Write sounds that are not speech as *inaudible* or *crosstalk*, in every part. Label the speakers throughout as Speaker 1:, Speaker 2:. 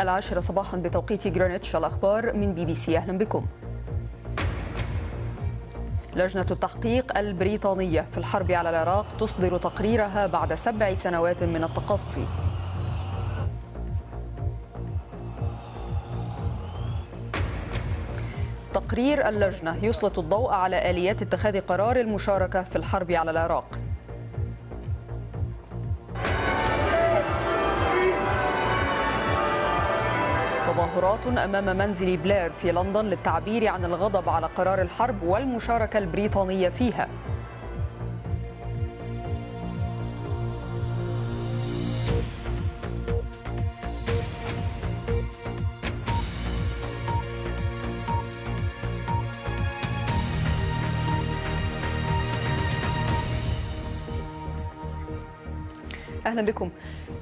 Speaker 1: العاشرة صباحا بتوقيت جرينتش الأخبار من بي بي سي أهلا بكم لجنة التحقيق البريطانية في الحرب على العراق تصدر تقريرها بعد سبع سنوات من التقصي تقرير اللجنة يسلط الضوء على آليات اتخاذ قرار المشاركة في الحرب على العراق تظاهرات أمام منزل بلير في لندن للتعبير عن الغضب على قرار الحرب والمشاركة البريطانية فيها اهلا بكم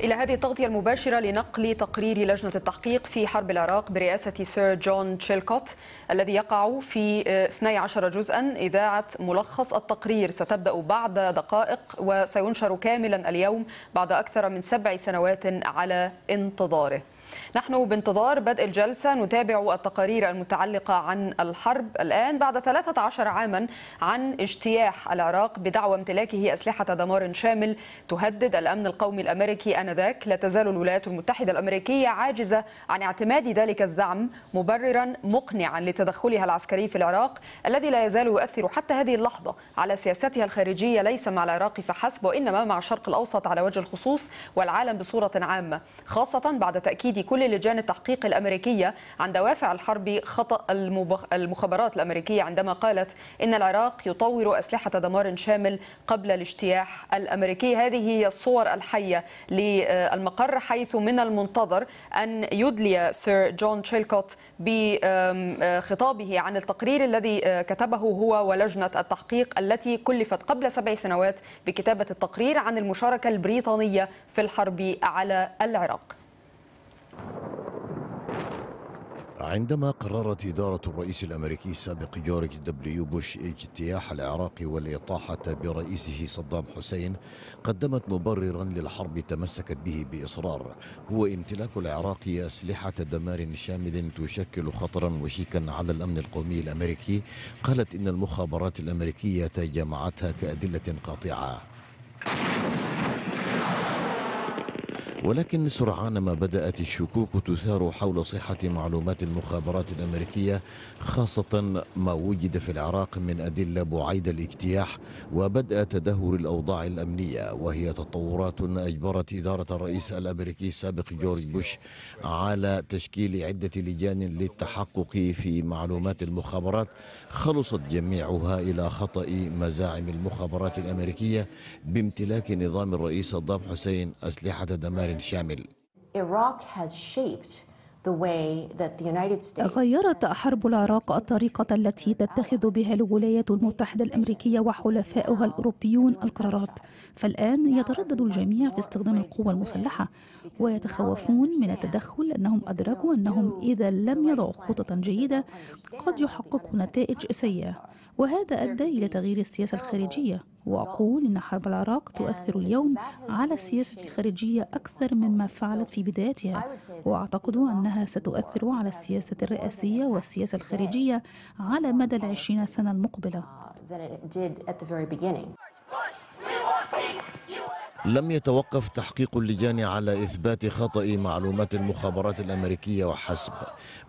Speaker 1: إلى هذه التغطية المباشرة لنقل تقرير لجنة التحقيق في حرب العراق برئاسة سير جون تشيلكوت الذي يقع في 12 آه، جزءا إذاعة ملخص التقرير ستبدأ بعد دقائق وسينشر كاملا اليوم بعد أكثر من سبع سنوات على انتظاره نحن بانتظار بدء الجلسة نتابع التقارير المتعلقة عن الحرب الآن بعد 13 عاما عن اجتياح العراق بدعوى امتلاكه أسلحة دمار شامل تهدد الأمن القومي الأمريكي آنذاك لا تزال الولايات المتحدة الأمريكية عاجزة عن اعتماد ذلك الزعم مبررا مقنعا لتدخلها العسكري في العراق الذي لا يزال يؤثر حتى هذه اللحظة على سياستها الخارجية ليس مع العراق فحسب وإنما مع الشرق الأوسط على وجه الخصوص والعالم بصورة عامة خاصة بعد تأكيد كل لجان التحقيق الأمريكية عن دوافع الحرب خطأ المخابرات الأمريكية عندما قالت إن العراق يطور أسلحة دمار شامل قبل الاجتياح الأمريكي هذه هي الصور الحية للمقر حيث من المنتظر أن يدلي سير جون تشيلكوت بخطابه آه، عن التقرير الذي آه، كتبه هو ولجنة التحقيق التي كلفت قبل سبع سنوات بكتابة التقرير عن المشاركة البريطانية في الحرب على العراق
Speaker 2: عندما قررت إدارة الرئيس الأمريكي السابق جورج دبليو بوش اجتياح العراق والإطاحة برئيسه صدام حسين قدمت مبررا للحرب تمسكت به بإصرار هو امتلاك العراق أسلحة دمار شامل تشكل خطرا وشيكا على الأمن القومي الأمريكي قالت إن المخابرات الأمريكية جمعتها كأدلة قاطعة ولكن سرعان ما بدأت الشكوك تثار حول صحة معلومات المخابرات الأمريكية خاصة ما وجد في العراق من أدلة بعيد الاجتياح وبدأ تدهور الأوضاع الأمنية وهي تطورات أجبرت إدارة الرئيس الأمريكي السابق جورج بوش على تشكيل عدة لجان للتحقق في معلومات المخابرات خلصت جميعها إلى خطأ مزاعم المخابرات الأمريكية بامتلاك نظام الرئيس صدام حسين أسلحة دمار
Speaker 3: شامل غيرت حرب العراق الطريقة التي تتخذ بها الولايات المتحدة الأمريكية وحلفائها الأوروبيون القرارات فالآن يتردد الجميع في استخدام القوة المسلحة ويتخوفون من التدخل لأنهم أدركوا أنهم إذا لم يضعوا خططا جيدة قد يحققوا نتائج سيئة وهذا أدى إلى تغيير السياسة الخارجية وأقول إن حرب العراق تؤثر اليوم على السياسة الخارجية أكثر مما فعلت في بدايتها وأعتقد أنها ستؤثر على السياسة الرئاسية والسياسة الخارجية على مدى العشرين سنة المقبلة.
Speaker 2: Uh, لم يتوقف تحقيق اللجان على إثبات خطأ معلومات المخابرات الأمريكية وحسب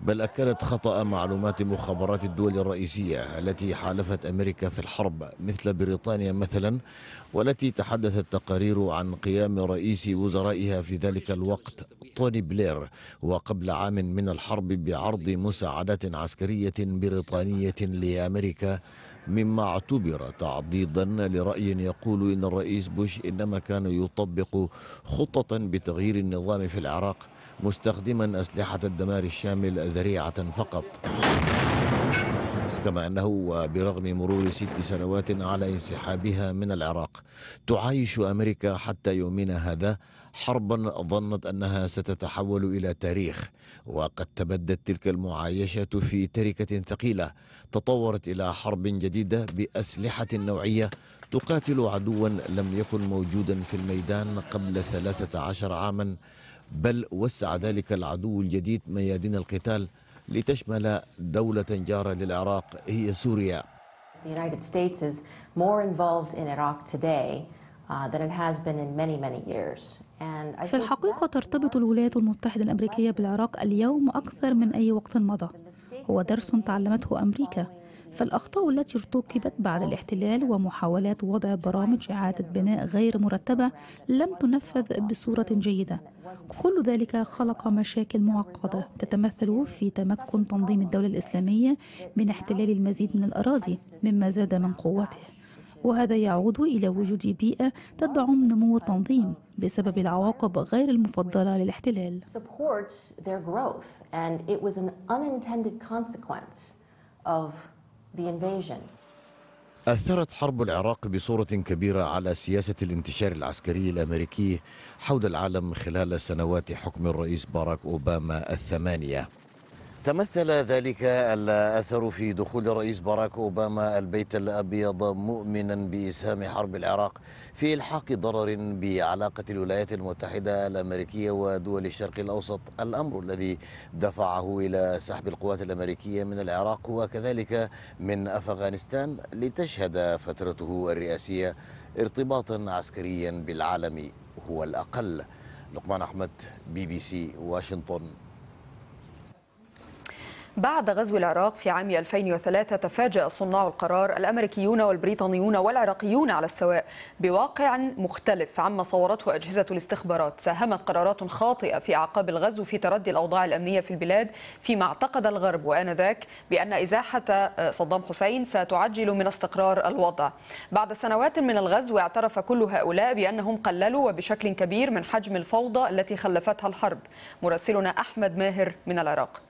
Speaker 2: بل أكدت خطأ معلومات مخابرات الدول الرئيسية التي حالفت أمريكا في الحرب مثل بريطانيا مثلا والتي تحدثت تقارير عن قيام رئيس وزرائها في ذلك الوقت توني بلير وقبل عام من الحرب بعرض مساعدات عسكرية بريطانية لأمريكا مما اعتبر تعضيدا لرأي يقول إن الرئيس بوش إنما كان يطبق خطة بتغيير النظام في العراق مستخدما أسلحة الدمار الشامل ذريعة فقط كما أنه وبرغم مرور ست سنوات على انسحابها من العراق تعايش أمريكا حتى يومنا هذا حربا ظنت انها ستتحول الى تاريخ وقد تبدت تلك المعايشه في تركه ثقيله تطورت الى حرب جديده باسلحه نوعيه تقاتل عدوا لم يكن موجودا في الميدان قبل 13 عاما بل وسع ذلك العدو الجديد ميادين القتال لتشمل دولة جارة للعراق هي سوريا.
Speaker 3: The United States is more involved in Iraq today uh, than it has been in many, many years. في الحقيقة ترتبط الولايات المتحدة الأمريكية بالعراق اليوم أكثر من أي وقت مضى هو درس تعلمته أمريكا فالأخطاء التي ارتكبت بعد الاحتلال ومحاولات وضع برامج إعادة بناء غير مرتبة لم تنفذ بصورة جيدة كل ذلك خلق مشاكل معقدة تتمثل في تمكن تنظيم الدولة الإسلامية من احتلال المزيد من الأراضي مما زاد من قوته وهذا يعود إلى وجود بيئة تدعم نمو التنظيم بسبب العواقب غير المفضلة للاحتلال أثرت حرب
Speaker 2: العراق بصورة كبيرة على سياسة الانتشار العسكري الأمريكي حول العالم خلال سنوات حكم الرئيس باراك أوباما الثمانية تمثل ذلك الاثر في دخول الرئيس باراك اوباما البيت الابيض مؤمنا باسهام حرب العراق في الحاق ضرر بعلاقه الولايات المتحده الامريكيه ودول الشرق الاوسط، الامر الذي دفعه الى سحب القوات الامريكيه من العراق وكذلك من افغانستان لتشهد فترته الرئاسيه ارتباطا عسكريا بالعالم هو الاقل. لقمان احمد بي بي سي واشنطن
Speaker 1: بعد غزو العراق في عام 2003 تفاجأ صناع القرار الأمريكيون والبريطانيون والعراقيون على السواء بواقع مختلف عما صورته أجهزة الاستخبارات ساهمت قرارات خاطئة في أعقاب الغزو في تردي الأوضاع الأمنية في البلاد فيما اعتقد الغرب وآنذاك بأن إزاحة آه، صدام حسين ستعجل من استقرار الوضع بعد سنوات من الغزو اعترف كل هؤلاء بأنهم قللوا وبشكل كبير من حجم الفوضى التي خلفتها الحرب مراسلنا أحمد ماهر من العراق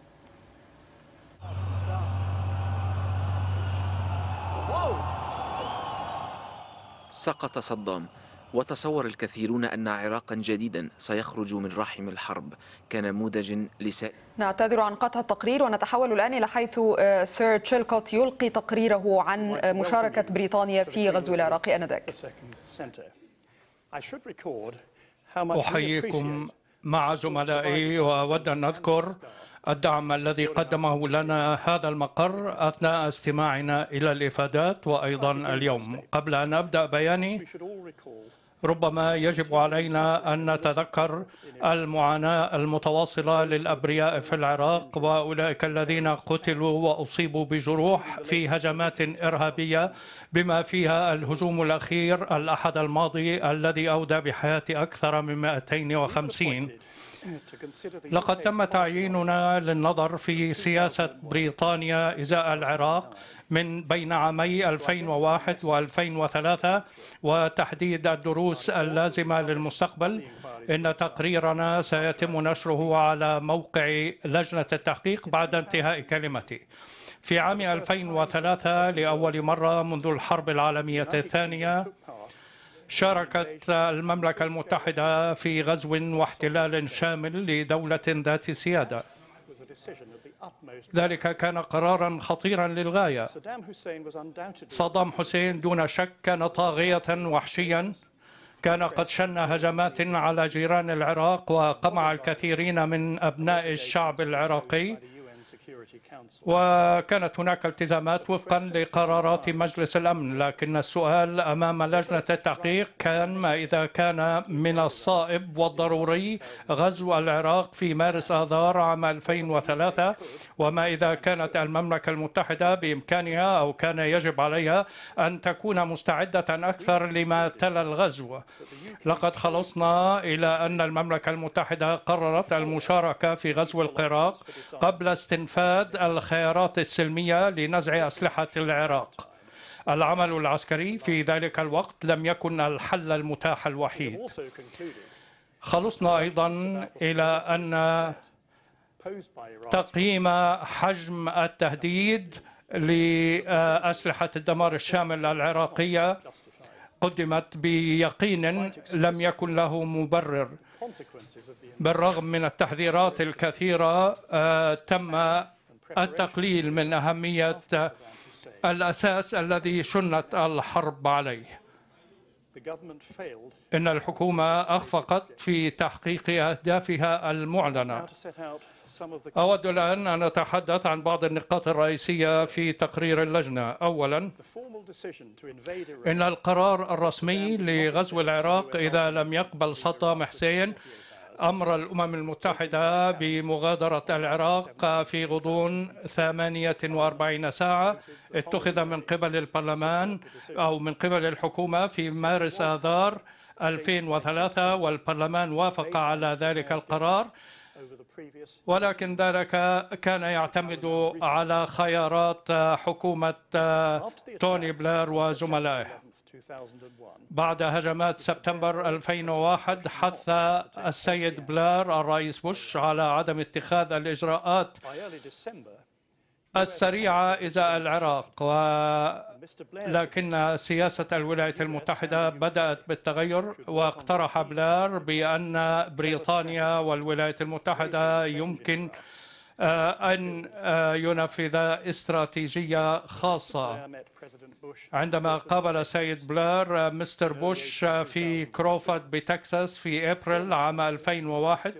Speaker 4: سقط صدام وتصور الكثيرون أن عراقا جديدا سيخرج من رحم الحرب كنموذج لسائر
Speaker 1: نعتذر عن قطع التقرير ونتحول الآن إلى حيث آه، سير تشيلكوت يلقي تقريره عن آه، مشاركة بريطانيا في غزو العراق أنذاك
Speaker 5: أحييكم
Speaker 6: مع زملائي وأود أن أذكر الدعم الذي قدمه لنا هذا المقر أثناء استماعنا إلى الإفادات وأيضا اليوم قبل أن أبدأ بياني ربما يجب علينا أن نتذكر المعاناة المتواصلة للأبرياء في العراق وأولئك الذين قتلوا وأصيبوا بجروح في هجمات إرهابية بما فيها الهجوم الأخير الأحد الماضي الذي أودى بحياة أكثر من 250 لقد تم تعييننا للنظر في سياسة بريطانيا إزاء العراق من بين عامي 2001 و2003 وتحديد الدروس اللازمة للمستقبل إن تقريرنا سيتم نشره على موقع لجنة التحقيق بعد انتهاء كلمتي في عام 2003 لأول مرة منذ الحرب العالمية الثانية شاركت المملكة المتحدة في غزو واحتلال شامل لدولة ذات سيادة ذلك كان قرارا خطيرا للغاية صدام حسين دون شك كان طاغية وحشيا كان قد شن هجمات على جيران العراق وقمع الكثيرين من أبناء الشعب العراقي وكانت هناك التزامات وفقا لقرارات مجلس الأمن لكن السؤال أمام لجنة التحقيق كان ما إذا كان من الصائب والضروري غزو العراق في مارس آذار عام 2003 وما إذا كانت المملكة المتحدة بإمكانها أو كان يجب عليها أن تكون مستعدة أكثر لما تلا الغزو لقد خلصنا إلى أن المملكة المتحدة قررت المشاركة في غزو العراق قبل استنفاء استنفاد الخيارات السلمية لنزع أسلحة العراق العمل العسكري في ذلك الوقت لم يكن الحل المتاح الوحيد خلصنا أيضا إلى أن تقييم حجم التهديد لأسلحة الدمار الشامل العراقية قدمت بيقين لم يكن له مبرر بالرغم من التحذيرات الكثيرة آه، تم التقليل من أهمية الأساس الذي شنت الحرب عليه إن الحكومة أخفقت في تحقيق أهدافها المعلنة أود الآن أن أتحدث عن بعض النقاط الرئيسية في تقرير اللجنة أولا إن القرار الرسمي لغزو العراق إذا لم يقبل صدام حسين أمر الأمم المتحدة بمغادرة العراق في غضون 48 ساعة اتخذ من قبل البرلمان أو من قبل الحكومة في مارس آذار 2003 والبرلمان وافق على ذلك القرار ولكن ذلك كان يعتمد على خيارات حكومة آه، توني بلير وزملائه بعد هجمات سبتمبر 2001 حث السيد بلير الرئيس بوش على عدم اتخاذ الإجراءات السريعة إزاء العراق و لكن سياسة الولايات المتحدة بدأت بالتغير واقترح بلار بأن بريطانيا والولايات المتحدة يمكن آه، أن آه، ينفذ استراتيجية خاصة عندما قابل سيد بلار آه، مستر بوش في كروفورد بتكساس في أبريل عام 2001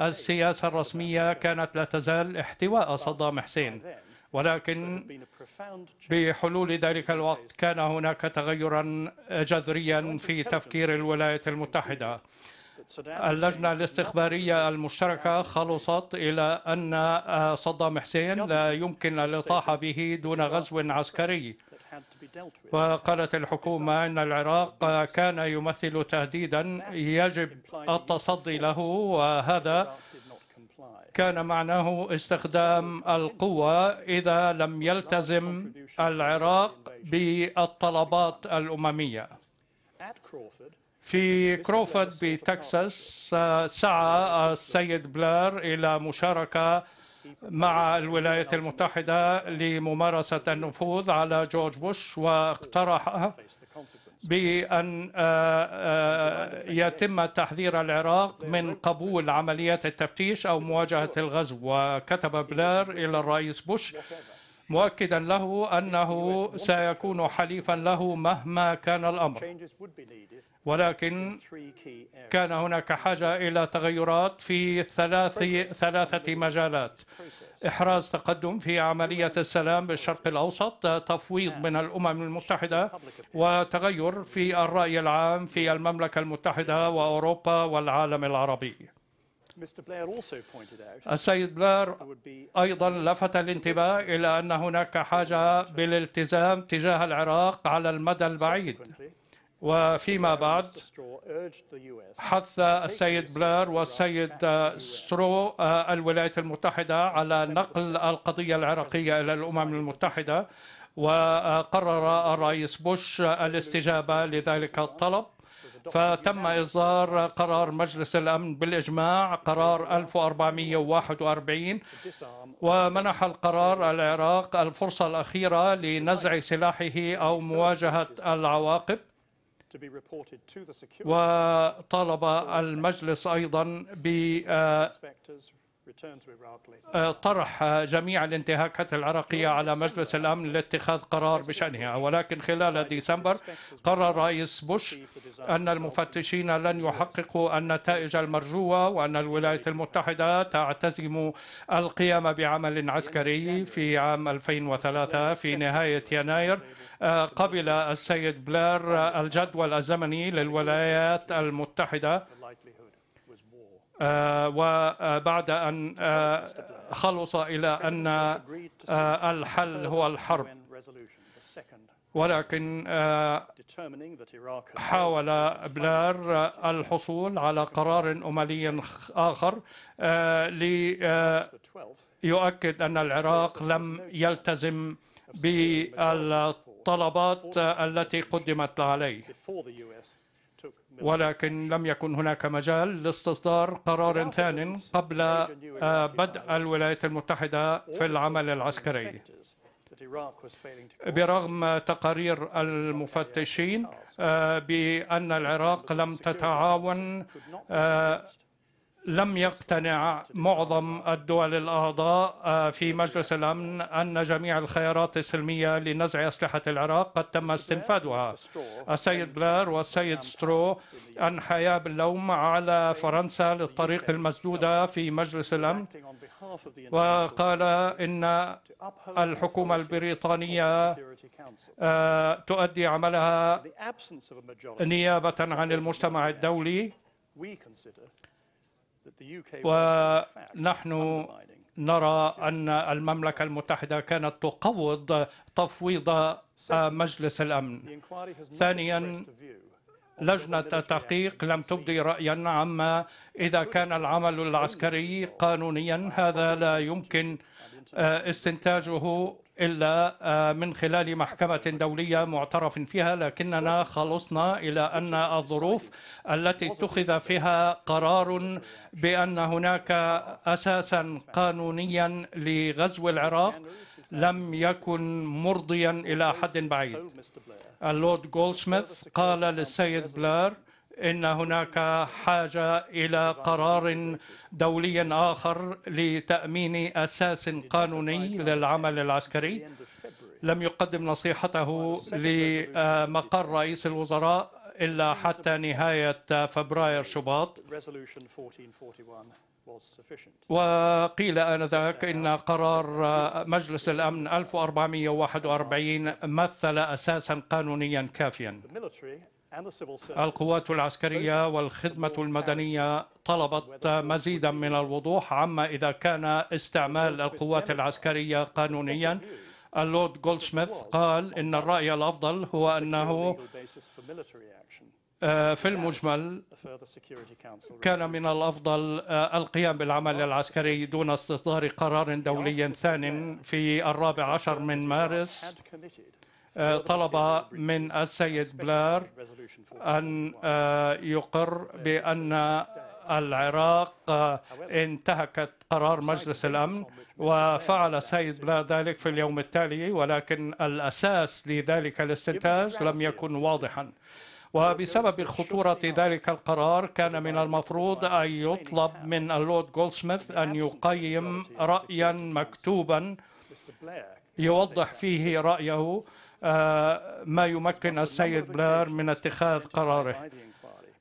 Speaker 6: السياسة الرسمية كانت لا تزال احتواء صدام حسين ولكن بحلول ذلك الوقت كان هناك تغيرا جذريا في تفكير الولايات المتحدة
Speaker 5: اللجنة
Speaker 6: الاستخبارية المشتركة خلصت إلى أن صدام حسين لا يمكن الإطاحة به دون غزو عسكري وقالت الحكومة أن العراق كان يمثل تهديدا يجب التصدي له وهذا كان معناه استخدام القوة إذا لم يلتزم العراق بالطلبات الأممية في كروفورد بتكساس سعى السيد بلير إلى مشاركة مع الولايات المتحدة لممارسة النفوذ على جورج بوش واقترح بأن آه، آه، يتم تحذير العراق من قبول عمليات التفتيش أو مواجهة الغزو وكتب بلير إلى الرئيس بوش مؤكدا له أنه سيكون حليفا له مهما كان الأمر ولكن كان هناك حاجة إلى تغيرات في ثلاث ثلاثة مجالات إحراز تقدم في عملية السلام بالشرق الأوسط تفويض من الأمم المتحدة وتغير في الرأي العام في المملكة المتحدة وأوروبا والعالم العربي
Speaker 5: السيد بلير
Speaker 6: أيضا لفت الانتباه إلى أن هناك حاجة بالالتزام تجاه العراق على المدى البعيد وفيما بعد حث السيد بلير والسيد آه، سترو آه، الولايات المتحدة على نقل القضية العراقية إلى الأمم المتحدة وقرر الرئيس بوش الاستجابة لذلك الطلب فتم إصدار قرار مجلس الأمن بالإجماع قرار 1441 ومنح القرار العراق الفرصة الأخيرة لنزع سلاحه أو مواجهة العواقب وطالب المجلس أيضا آه، آه، طرح جميع الانتهاكات العراقية على مجلس الأمن لاتخاذ قرار بشأنها ولكن خلال ديسمبر قرر رئيس بوش أن المفتشين لن يحققوا النتائج المرجوة وأن الولايات المتحدة تعتزم القيام بعمل عسكري في عام 2003 في نهاية يناير آه، قبل السيد بلير آه، الجدول الزمني للولايات المتحدة آه، وبعد أن خلص إلى أن الحل هو الحرب ولكن حاول بلير الحصول على قرار أممي آخر ليؤكد أن العراق لم يلتزم بالطريق الطلبات التي قدمت عليه ولكن لم يكن هناك مجال لاستصدار قرار ثان قبل آه، بدء الولايات المتحدة في العمل العسكري برغم تقارير المفتشين آه، بأن العراق لم تتعاون لم يقتنع معظم الدول الأعضاء آه، في مجلس الأمن أن جميع الخيارات السلمية لنزع أسلحة العراق قد تم استنفادها السيد بلير والسيد سترو أنحيا باللوم على فرنسا للطريق المسدودة في مجلس الأمن وقال إن الحكومة البريطانية آه، تؤدي عملها نيابة عن المجتمع الدولي
Speaker 5: ونحن
Speaker 6: نرى أن المملكة المتحدة كانت تقوض تفويض مجلس الأمن ثانيا لجنة التحقيق لم تبدي رأيا عما إذا كان العمل العسكري قانونيا هذا لا يمكن آه، استنتاجه إلا آه، من خلال محكمة دولية معترف فيها لكننا خلصنا إلى أن الظروف التي اتخذ فيها قرار بأن هناك أساسا قانونيا لغزو العراق لم يكن مرضيا إلى حد بعيد اللورد جولدسميث قال للسيد بلير ان هناك حاجه الى قرار دولي اخر لتامين اساس قانوني للعمل العسكري لم يقدم نصيحته لمقر رئيس الوزراء الا حتى نهايه فبراير شباط وقيل آنذاك إن قرار مجلس الأمن 1441 مثل أساسا قانونيا كافيا القوات العسكرية والخدمة المدنية طلبت مزيدا من الوضوح عما إذا كان استعمال القوات العسكرية قانونيا اللورد جولدسميث قال إن الرأي الأفضل هو أنه
Speaker 5: آه، في المجمل كان
Speaker 6: من الافضل آه، القيام بالعمل العسكري دون استصدار قرار دولي ثان في الرابع عشر من مارس طلب من السيد بلار أن آه، يقر بأن العراق آه، انتهكت قرار مجلس الأمن وفعل السيد بلار ذلك في اليوم التالي ولكن الأساس لذلك الاستنتاج لم يكن واضحا وبسبب خطورة ذلك القرار كان من المفروض أن يطلب من اللورد جولدسميث أن يقيم رأيا مكتوبا يوضح فيه رأيه ما يمكن السيد بلير من اتخاذ قراره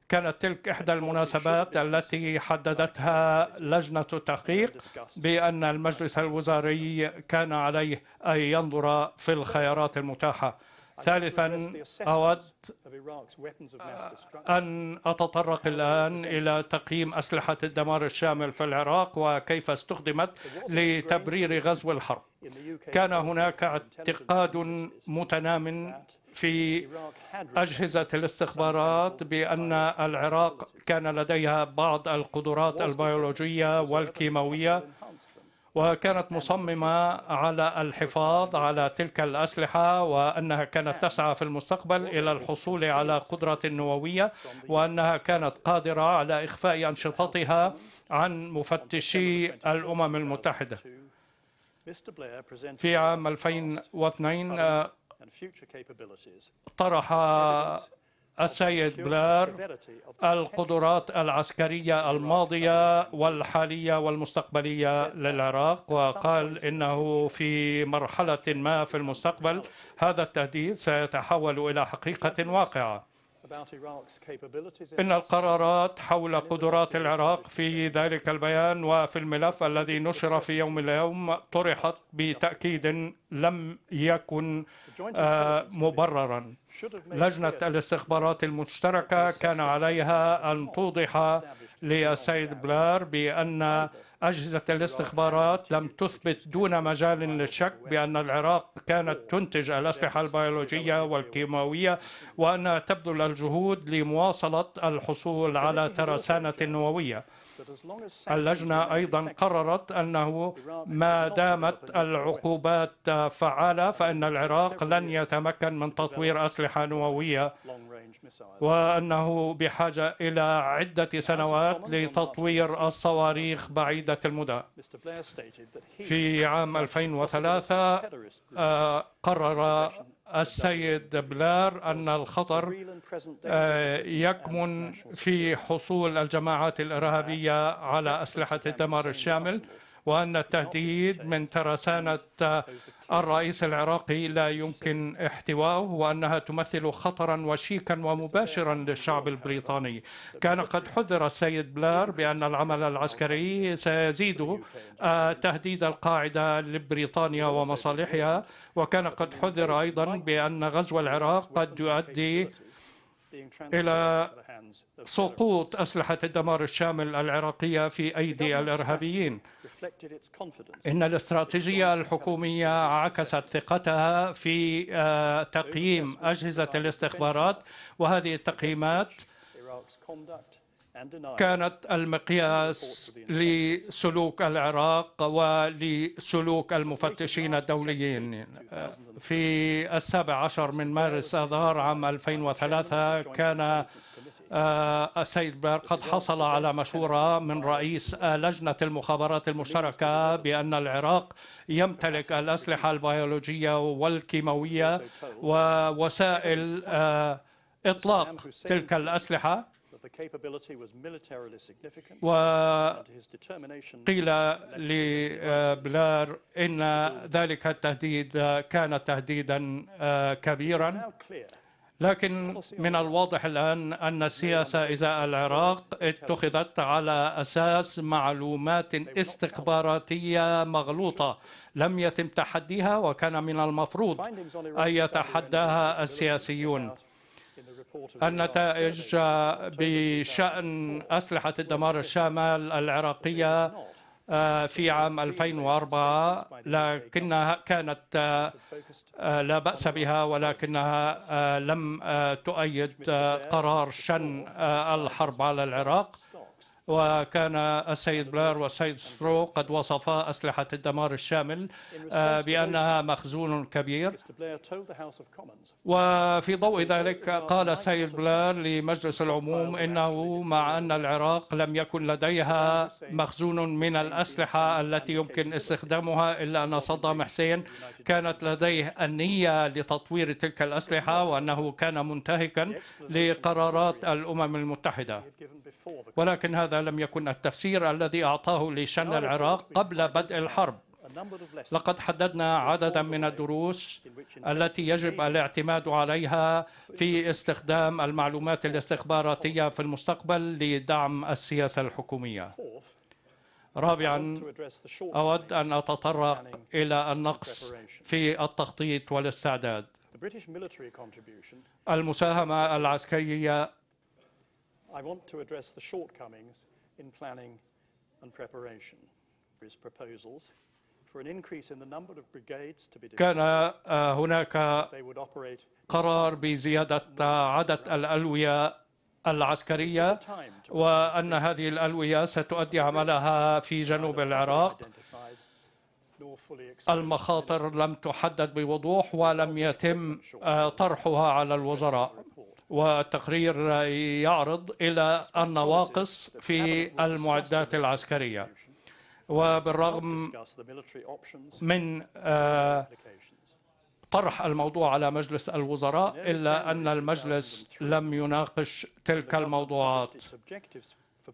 Speaker 6: كانت تلك إحدى المناسبات التي حددتها لجنة التحقيق بأن المجلس الوزاري كان عليه أن ينظر في الخيارات المتاحة ثالثا أود
Speaker 5: آه،
Speaker 6: أن أتطرق الآن إلى تقييم أسلحة الدمار الشامل في العراق وكيف استخدمت لتبرير غزو الحرب كان هناك اعتقاد متنام في أجهزة الاستخبارات بأن العراق كان لديها بعض القدرات البيولوجية والكيماوية وكانت مصممة على الحفاظ على تلك الأسلحة وأنها كانت تسعى في المستقبل إلى الحصول على قدرة نووية وأنها كانت قادرة على إخفاء أنشطتها عن مفتشي الأمم المتحدة في عام 2002 آه، طرح السيد بلار القدرات العسكرية الماضية والحالية والمستقبلية للعراق وقال إنه في مرحلة ما في المستقبل هذا التهديد سيتحول إلى حقيقة واقعة إن القرارات حول قدرات العراق في ذلك البيان وفي الملف الذي نشر في يوم اليوم طرحت بتأكيد لم يكن آه، مبررا لجنة الاستخبارات المشتركة كان عليها أن توضح للسيد بلار بأن أجهزة الاستخبارات لم تثبت دون مجال للشك بأن العراق كانت تنتج الأسلحة البيولوجية والكيماوية وأنها تبذل الجهود لمواصلة الحصول على ترسانة نووية اللجنة أيضا قررت أنه ما دامت العقوبات فعالة فإن العراق لن يتمكن من تطوير أسلحة نووية وأنه بحاجة إلى عدة سنوات لتطوير الصواريخ بعيدة المدى
Speaker 5: في عام 2003
Speaker 6: آه، قرر السيد بلار أن الخطر آه، يكمن في حصول الجماعات الإرهابية على أسلحة الدمار الشامل وأن التهديد من ترسانة الرئيس العراقي لا يمكن احتواؤه وأنها تمثل خطرا وشيكا ومباشرا للشعب البريطاني كان قد حذر السيد بلار بأن العمل العسكري سيزيد آه، تهديد القاعدة لبريطانيا ومصالحها وكان قد حذر أيضا بأن غزو العراق قد يؤدي إلى سقوط أسلحة الدمار الشامل العراقية في أيدي الإرهابيين إن الاستراتيجية الحكومية عكست ثقتها في آه، تقييم أجهزة الاستخبارات وهذه التقييمات كانت المقياس لسلوك العراق ولسلوك المفتشين الدوليين في السابع عشر من مارس أذار عام 2003 كان آه، السيد بار قد حصل على مشورة من رئيس لجنة المخابرات المشتركة بأن العراق يمتلك الأسلحة البيولوجية والكيماوية ووسائل آه، إطلاق تلك الأسلحة
Speaker 5: وقيل
Speaker 6: لبلار إن ذلك التهديد كان تهديدا كبيرا لكن من الواضح الآن أن السياسة إزاء العراق اتخذت على أساس معلومات استخباراتية مغلوطة لم يتم تحديها وكان من المفروض أن يتحداها السياسيون النتائج بشأن أسلحة الدمار الشامل العراقية آه، في عام 2004 لكنها كانت آه، آه، لا بأس بها ولكنها لم تؤيد قرار شن الحرب على العراق وكان السيد بلير والسيد سترو قد وصفا أسلحة الدمار الشامل آه، بأنها مخزون كبير وفي ضوء ذلك قال السيد بلير لمجلس العموم إنه مع أن العراق لم يكن لديها مخزون من الأسلحة التي يمكن استخدامها إلا أن صدام حسين كانت لديه النية لتطوير تلك الأسلحة وأنه كان منتهكا لقرارات الأمم المتحدة ولكن هذا لم يكن التفسير الذي أعطاه لشن العراق قبل بدء الحرب لقد حددنا عددا من الدروس التي يجب الاعتماد عليها في استخدام المعلومات الاستخباراتية في المستقبل لدعم السياسة الحكومية
Speaker 5: رابعا أود
Speaker 6: أن أتطرق إلى النقص في التخطيط والاستعداد المساهمة العسكرية
Speaker 5: I want to address the shortcomings in planning and preparation. His proposals for an increase in the number of brigades to be كان آه، آه، هناك قرار
Speaker 6: بزيادة عدد الألوية العسكرية وأن هذه الألوية ستؤدي عملها في جنوب العراق المخاطر لم تحدد بوضوح ولم يتم آه، طرحها على الوزراء والتقرير يعرض إلى النواقص في المعدات العسكرية وبالرغم من آه، طرح الموضوع على مجلس الوزراء إلا أن المجلس لم يناقش تلك الموضوعات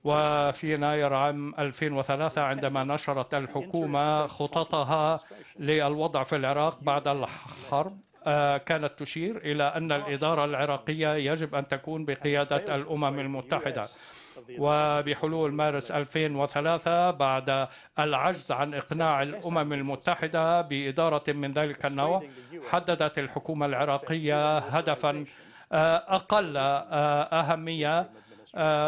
Speaker 6: وفي يناير عام 2003 عندما نشرت الحكومة خططها للوضع في العراق بعد الحرب آه، كانت تشير إلى أن الإدارة العراقية يجب أن تكون بقيادة الأمم المتحدة وبحلول مارس 2003 بعد العجز عن إقناع الأمم المتحدة بإدارة من ذلك النوع حددت الحكومة العراقية هدفا آه، أقل آه، أهمية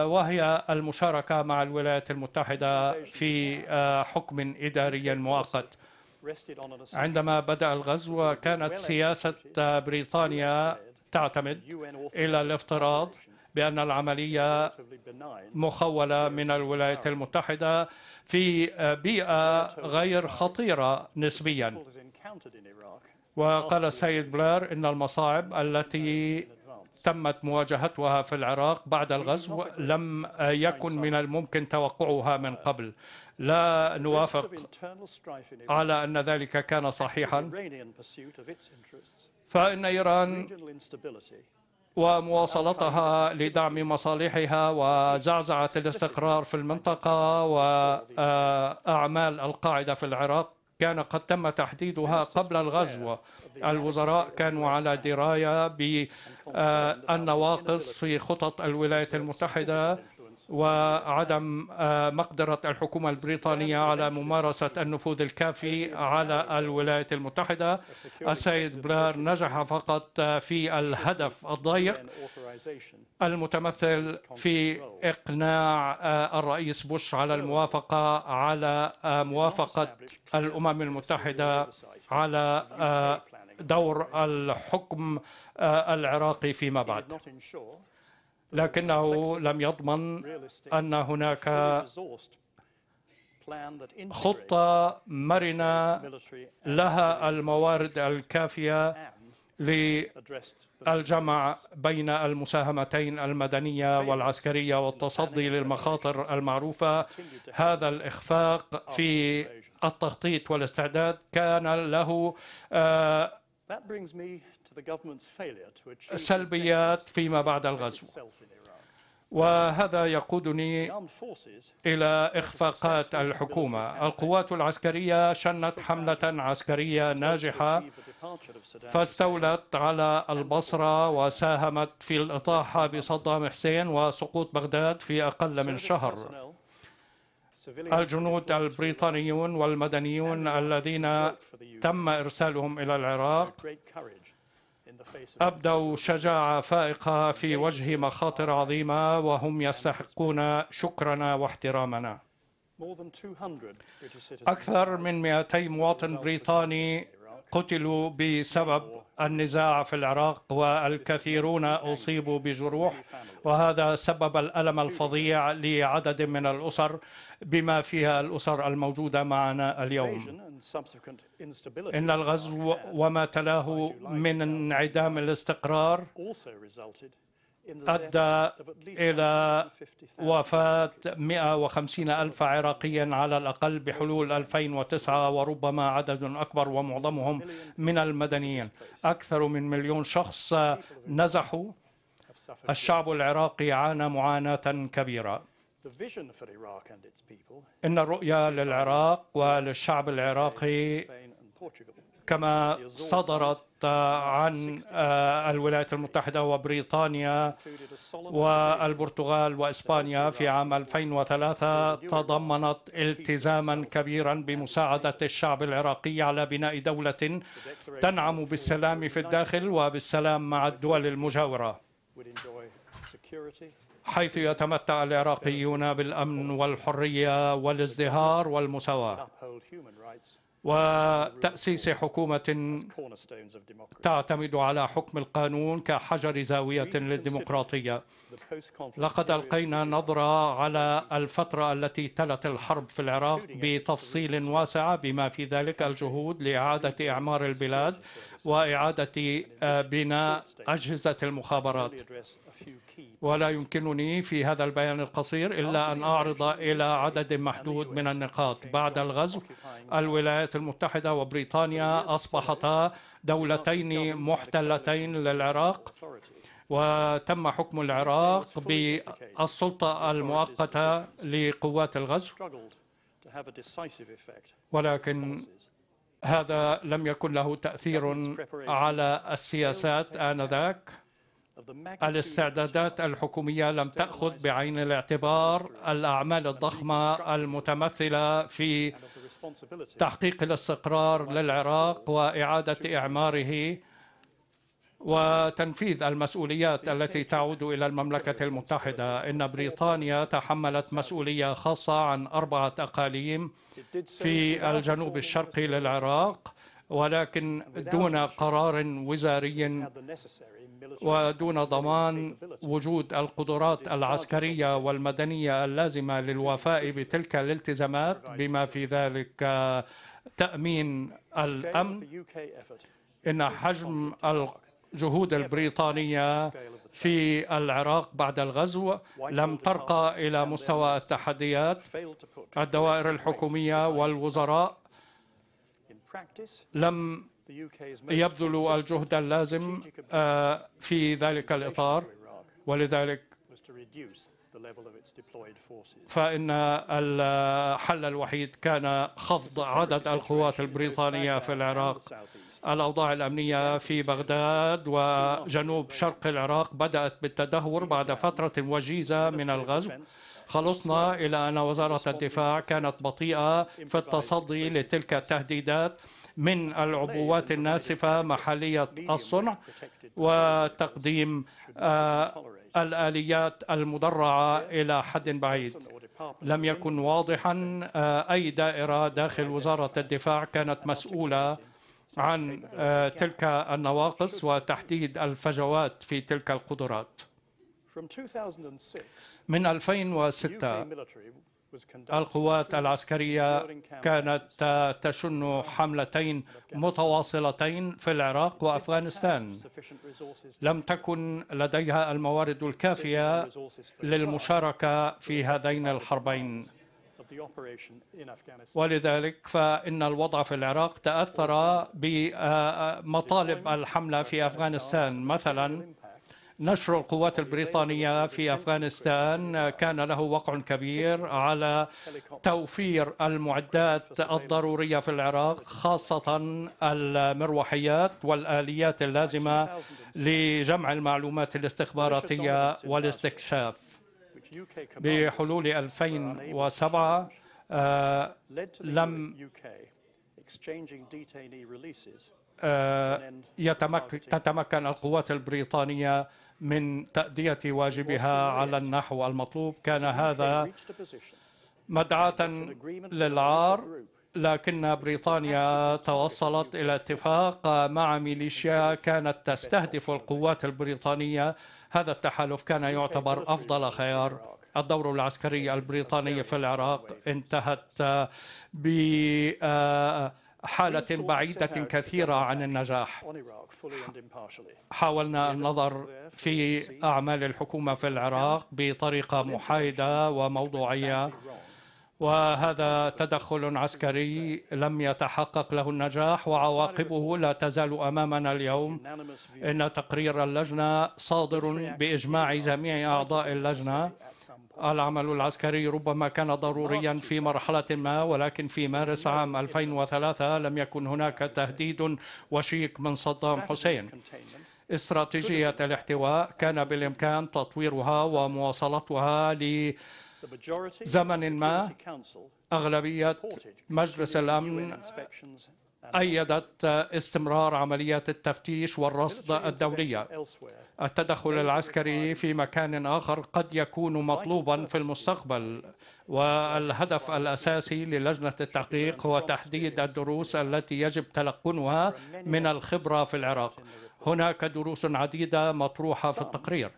Speaker 6: وهي المشاركة مع الولايات المتحدة في حكم إداري مؤقت عندما بدأ الغزو كانت سياسة بريطانيا تعتمد إلى الافتراض بأن العملية مخولة من الولايات المتحدة في آه، بيئة غير خطيرة نسبيا وقال السيد بلير إن المصاعب التي تمت مواجهتها في العراق بعد الغزو لم يكن من الممكن توقعها من قبل لا نوافق على أن ذلك كان صحيحا
Speaker 5: فإن إيران
Speaker 6: ومواصلتها لدعم مصالحها وزعزعة الاستقرار في المنطقة وأعمال القاعدة في العراق كان قد تم تحديدها قبل الغزو uh, الوزراء كانوا على دراية بالنواقص آه، في خطط الولايات المتحدة وعدم آه، مقدرة الحكومة البريطانية على ممارسة النفوذ الكافي على الولايات المتحدة السيد بلار نجح فقط آه، في الهدف الضيق المتمثل في إقناع آه، الرئيس بوش على الموافقة على موافقة الأمم المتحدة على دور الحكم العراقي فيما بعد
Speaker 5: لكنه لم يضمن أن هناك
Speaker 6: خطة مرنة لها الموارد الكافية للجمع بين المساهمتين المدنية والعسكرية والتصدي للمخاطر المعروفة هذا الإخفاق في التخطيط والاستعداد كان له آه، سلبيات فيما بعد الغزو وهذا يقودني إلى إخفاقات الحكومة القوات العسكرية شنت حملة عسكرية ناجحة فاستولت على البصرة وساهمت في الإطاحة بصدام حسين وسقوط بغداد في أقل من شهر
Speaker 5: الجنود
Speaker 6: البريطانيون والمدنيون الذين تم إرسالهم إلى العراق أبدوا شجاعة فائقة في وجه مخاطر عظيمة وهم يستحقون شكرنا واحترامنا أكثر من 200 مواطن بريطاني قتلوا بسبب النزاع في العراق والكثيرون أصيبوا بجروح وهذا سبب الألم الفظيع لعدد من الأسر بما فيها الأسر الموجودة معنا اليوم
Speaker 5: إن الغزو
Speaker 6: وما تلاه من انعدام الاستقرار
Speaker 5: أدى إلى
Speaker 6: وفاة 150 ألف عراقي على الأقل بحلول 2009 وربما عدد أكبر ومعظمهم من المدنيين أكثر من مليون شخص نزحوا الشعب العراقي عانى معاناة كبيرة إن الرؤية للعراق وللشعب العراقي كما صدرت عن آه، الولايات المتحدة وبريطانيا والبرتغال وإسبانيا في عام 2003 تضمنت التزاما كبيرا بمساعدة الشعب العراقي على بناء دولة تنعم بالسلام في الداخل وبالسلام مع الدول المجاورة. حيث يتمتع العراقيون بالامن والحريه والازدهار والمساواه وتاسيس حكومه تعتمد على حكم القانون كحجر زاويه للديمقراطيه لقد القينا نظره على الفتره التي تلت الحرب في العراق بتفصيل واسع بما في ذلك الجهود لاعاده اعمار البلاد واعاده آه، بناء اجهزه المخابرات ولا يمكنني في هذا البيان القصير إلا أن أعرض إلى عدد محدود من النقاط بعد الغزو الولايات المتحدة وبريطانيا أصبحتا دولتين محتلتين للعراق وتم حكم العراق بالسلطة المؤقتة لقوات الغزو ولكن هذا لم يكن له تأثير على السياسات آنذاك الاستعدادات الحكومية لم تأخذ بعين الاعتبار الأعمال الضخمة المتمثلة في تحقيق الاستقرار للعراق وإعادة إعماره وتنفيذ المسؤوليات التي تعود إلى المملكة المتحدة إن بريطانيا تحملت مسؤولية خاصة عن أربعة أقاليم في الجنوب الشرقي للعراق ولكن دون قرار وزاري ودون ضمان وجود القدرات العسكرية والمدنية اللازمة للوفاء بتلك الالتزامات بما في ذلك آه، تأمين الأمن إن حجم الجهود البريطانية في العراق بعد الغزو لم ترقى إلى مستوى التحديات الدوائر الحكومية والوزراء لم يبذلوا الجهد اللازم آه، في ذلك الإطار ولذلك فإن الحل الوحيد كان خفض عدد القوات البريطانية في العراق الأوضاع الأمنية في بغداد وجنوب شرق العراق بدأت بالتدهور بعد فترة وجيزة من الغزو خلصنا إلى أن وزارة الدفاع كانت بطيئة في التصدي لتلك التهديدات من العبوات الناسفة محلية الصنع وتقديم آه، الآليات المدرعة إلى حد بعيد لم يكن واضحا آه، أي دائرة داخل وزارة الدفاع كانت مسؤولة عن آه، تلك النواقص وتحديد الفجوات في تلك القدرات من 2006
Speaker 5: القوات العسكرية كانت
Speaker 6: تشن حملتين متواصلتين في العراق وأفغانستان لم تكن لديها الموارد الكافية للمشاركة في هذين الحربين ولذلك فإن الوضع في العراق تأثر بمطالب آه، آه، الحملة في أفغانستان مثلاً نشر القوات البريطانية في أفغانستان كان له وقع كبير على توفير المعدات الضرورية في العراق خاصة المروحيات والآليات اللازمة لجمع المعلومات الاستخباراتية والاستكشاف بحلول 2007 آه، لم
Speaker 5: آه،
Speaker 6: تتمكن القوات البريطانية من تأدية واجبها على النحو المطلوب كان هذا مدعاة للعار لكن بريطانيا توصلت إلى اتفاق مع ميليشيا كانت تستهدف القوات البريطانية هذا التحالف كان يعتبر أفضل خيار الدور العسكري البريطاني في العراق انتهت ب آه، حالة بعيدة كثيرة عن النجاح حاولنا النظر في أعمال الحكومة في العراق بطريقة محايدة وموضوعية وهذا تدخل عسكري لم يتحقق له النجاح وعواقبه لا تزال امامنا اليوم ان تقرير اللجنه صادر باجماع جميع اعضاء اللجنه العمل العسكري ربما كان ضروريا آه، في مرحلة ما ولكن في مارس عام 2003 لم يكن هناك تهديد وشيك من صدام حسين استراتيجية الاحتواء كان بالإمكان تطويرها ومواصلتها لزمن ما أغلبية مجلس الأمن أيدت استمرار عمليات التفتيش والرصد الدولية التدخل العسكري في مكان آخر قد يكون مطلوبا في المستقبل والهدف الأساسي للجنة التحقيق هو تحديد الدروس التي يجب تلقنها من الخبرة في العراق هناك دروس عديدة مطروحة في التقرير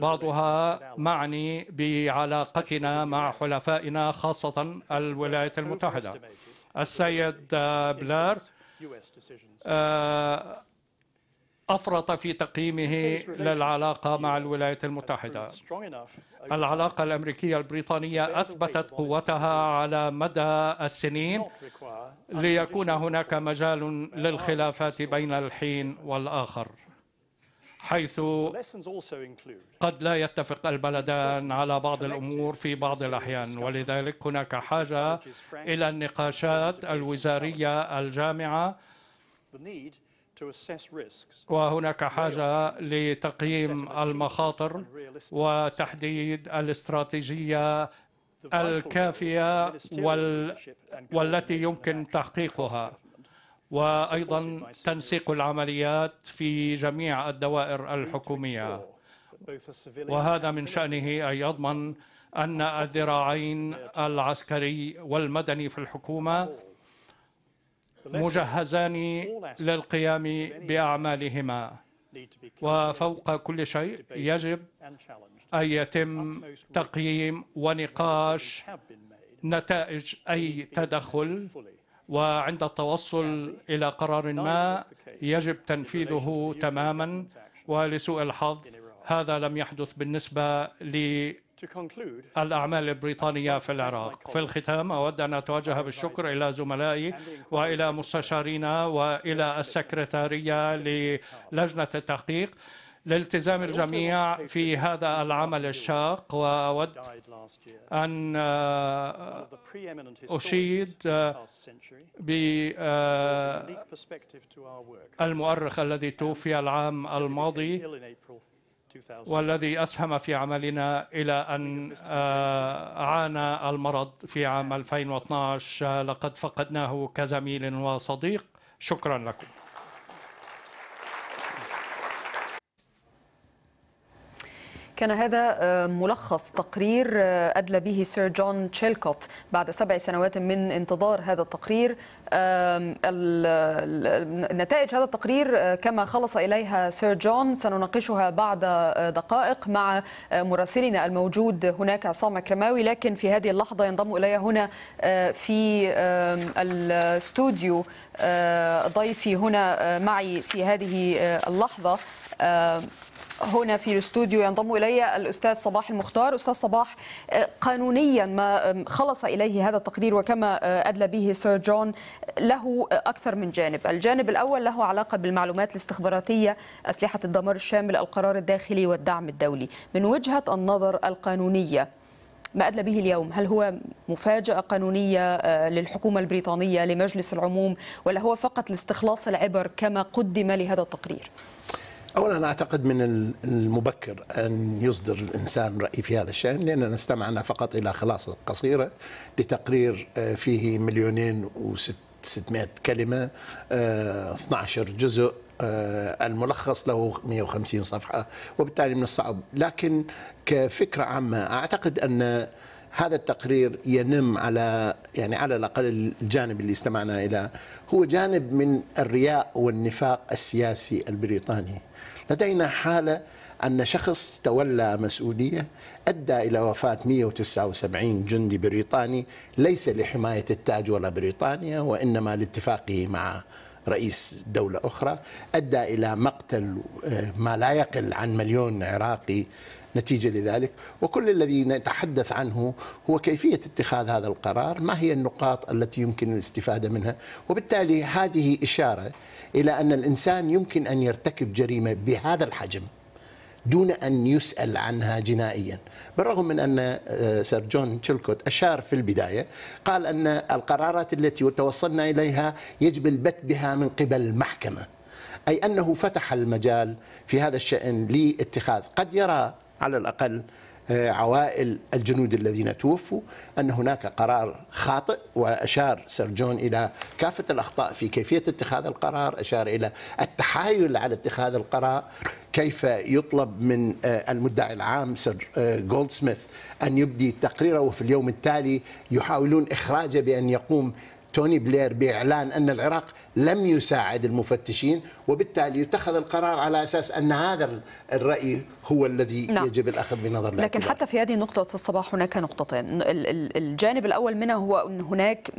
Speaker 5: بعضها
Speaker 6: معني بعلاقتنا مع حلفائنا خاصة الولايات المتحدة السيد بلار آه، أفرط في تقييمه للعلاقة مع الولايات المتحدة العلاقة الأمريكية البريطانية أثبتت قوتها على مدى السنين ليكون هناك مجال للخلافات بين الحين والآخر حيث قد لا يتفق البلدان على بعض الامور في بعض الاحيان ولذلك هناك حاجه الى النقاشات الوزاريه الجامعه وهناك حاجة لتقييم المخاطر وتحديد الاستراتيجية الكافية وال... والتي يمكن تحقيقها وأيضا تنسيق العمليات في جميع الدوائر الحكومية وهذا من شأنه أن يضمن أن الذراعين العسكري والمدني في الحكومة
Speaker 5: مجهزان
Speaker 6: للقيام باعمالهما وفوق كل شيء يجب ان يتم تقييم ونقاش نتائج اي تدخل وعند التوصل الى قرار ما يجب تنفيذه تماما ولسوء الحظ هذا لم يحدث بالنسبه ل الأعمال البريطانية في العراق في الختام أود أن أتوجه بالشكر إلى زملائي وإلى مستشارينا وإلى السكرتارية للجنة التحقيق لالتزام الجميع في هذا العمل الشاق وأود أن
Speaker 5: أشيد بالمؤرخ
Speaker 6: آه, الذي توفي العام الماضي والذي أسهم في عملنا إلى أن آه، عانى المرض في عام 2012 لقد فقدناه كزميل وصديق شكرا
Speaker 5: لكم
Speaker 1: كان هذا آه، ملخص تقرير آه، أدلى به سير جون تشيلكوت بعد سبع سنوات من انتظار هذا التقرير نتائج هذا التقرير آه، كما خلص إليها سير جون سنناقشها بعد دقائق مع مراسلنا الموجود هناك عصام كرماوي لكن في هذه اللحظة ينضم إلي هنا في الاستوديو ضيفي هنا معي في هذه اللحظة هنا في الاستوديو ينضم الي الاستاذ صباح المختار استاذ صباح آه، قانونيا ما خلص اليه هذا التقرير وكما آه، ادلى به سير جون له اكثر من جانب الجانب الاول له علاقه بالمعلومات الاستخباراتيه اسلحه الدمار الشامل القرار الداخلي والدعم الدولي من وجهه النظر القانونيه ما أدلى به اليوم هل هو مفاجأة قانونية آه، للحكومة البريطانية لمجلس العموم ولا هو فقط لاستخلاص العبر كما قدم لهذا التقرير؟
Speaker 7: اولا انا اعتقد من المبكر ان يصدر الانسان راي في هذا الشان لاننا استمعنا فقط الى خلاصه قصيره لتقرير آه، فيه مليونين و600 كلمه 12 آه، جزء آه، الملخص له 150 صفحه وبالتالي من الصعب لكن كفكره عامه اعتقد ان هذا التقرير ينم على يعني على الاقل الجانب اللي استمعنا الى هو جانب من الرياء والنفاق السياسي البريطاني لدينا حاله ان شخص تولى مسؤوليه ادى الى وفاه 179 جندي بريطاني ليس لحمايه التاج ولا بريطانيا وانما لاتفاقه مع رئيس دولة أخرى أدى إلى مقتل آه، ما لا يقل عن مليون عراقي نتيجة لذلك وكل الذي نتحدث عنه هو كيفية اتخاذ هذا القرار ما هي النقاط التي يمكن الاستفادة منها وبالتالي هذه إشارة إلى أن الإنسان يمكن أن يرتكب جريمة بهذا الحجم دون أن يسأل عنها جنائيا بالرغم من أن آه، سير جون تشلكوت أشار في البداية قال أن القرارات التي توصلنا إليها يجب البت بها من قبل المحكمة أي أنه فتح المجال في هذا الشأن لاتخاذ قد يرى على الأقل آه، عوائل الجنود الذين توفوا أن هناك قرار خاطئ وأشار سير جون إلى كافة الأخطاء في كيفية اتخاذ القرار أشار إلى التحايل على اتخاذ القرار كيف يطلب من آه، المدعي العام سير آه، جولدسميث أن يبدي تقريره وفي اليوم التالي يحاولون إخراجه بأن يقوم توني بلير باعلان ان العراق لم يساعد المفتشين وبالتالي اتخذ القرار على اساس ان هذا الراي هو الذي نعم. يجب الاخذ بنظر الاعتبار لكن حتى
Speaker 1: في هذه النقطه في الصباح هناك نقطتين الجانب الاول منها هو ان هناك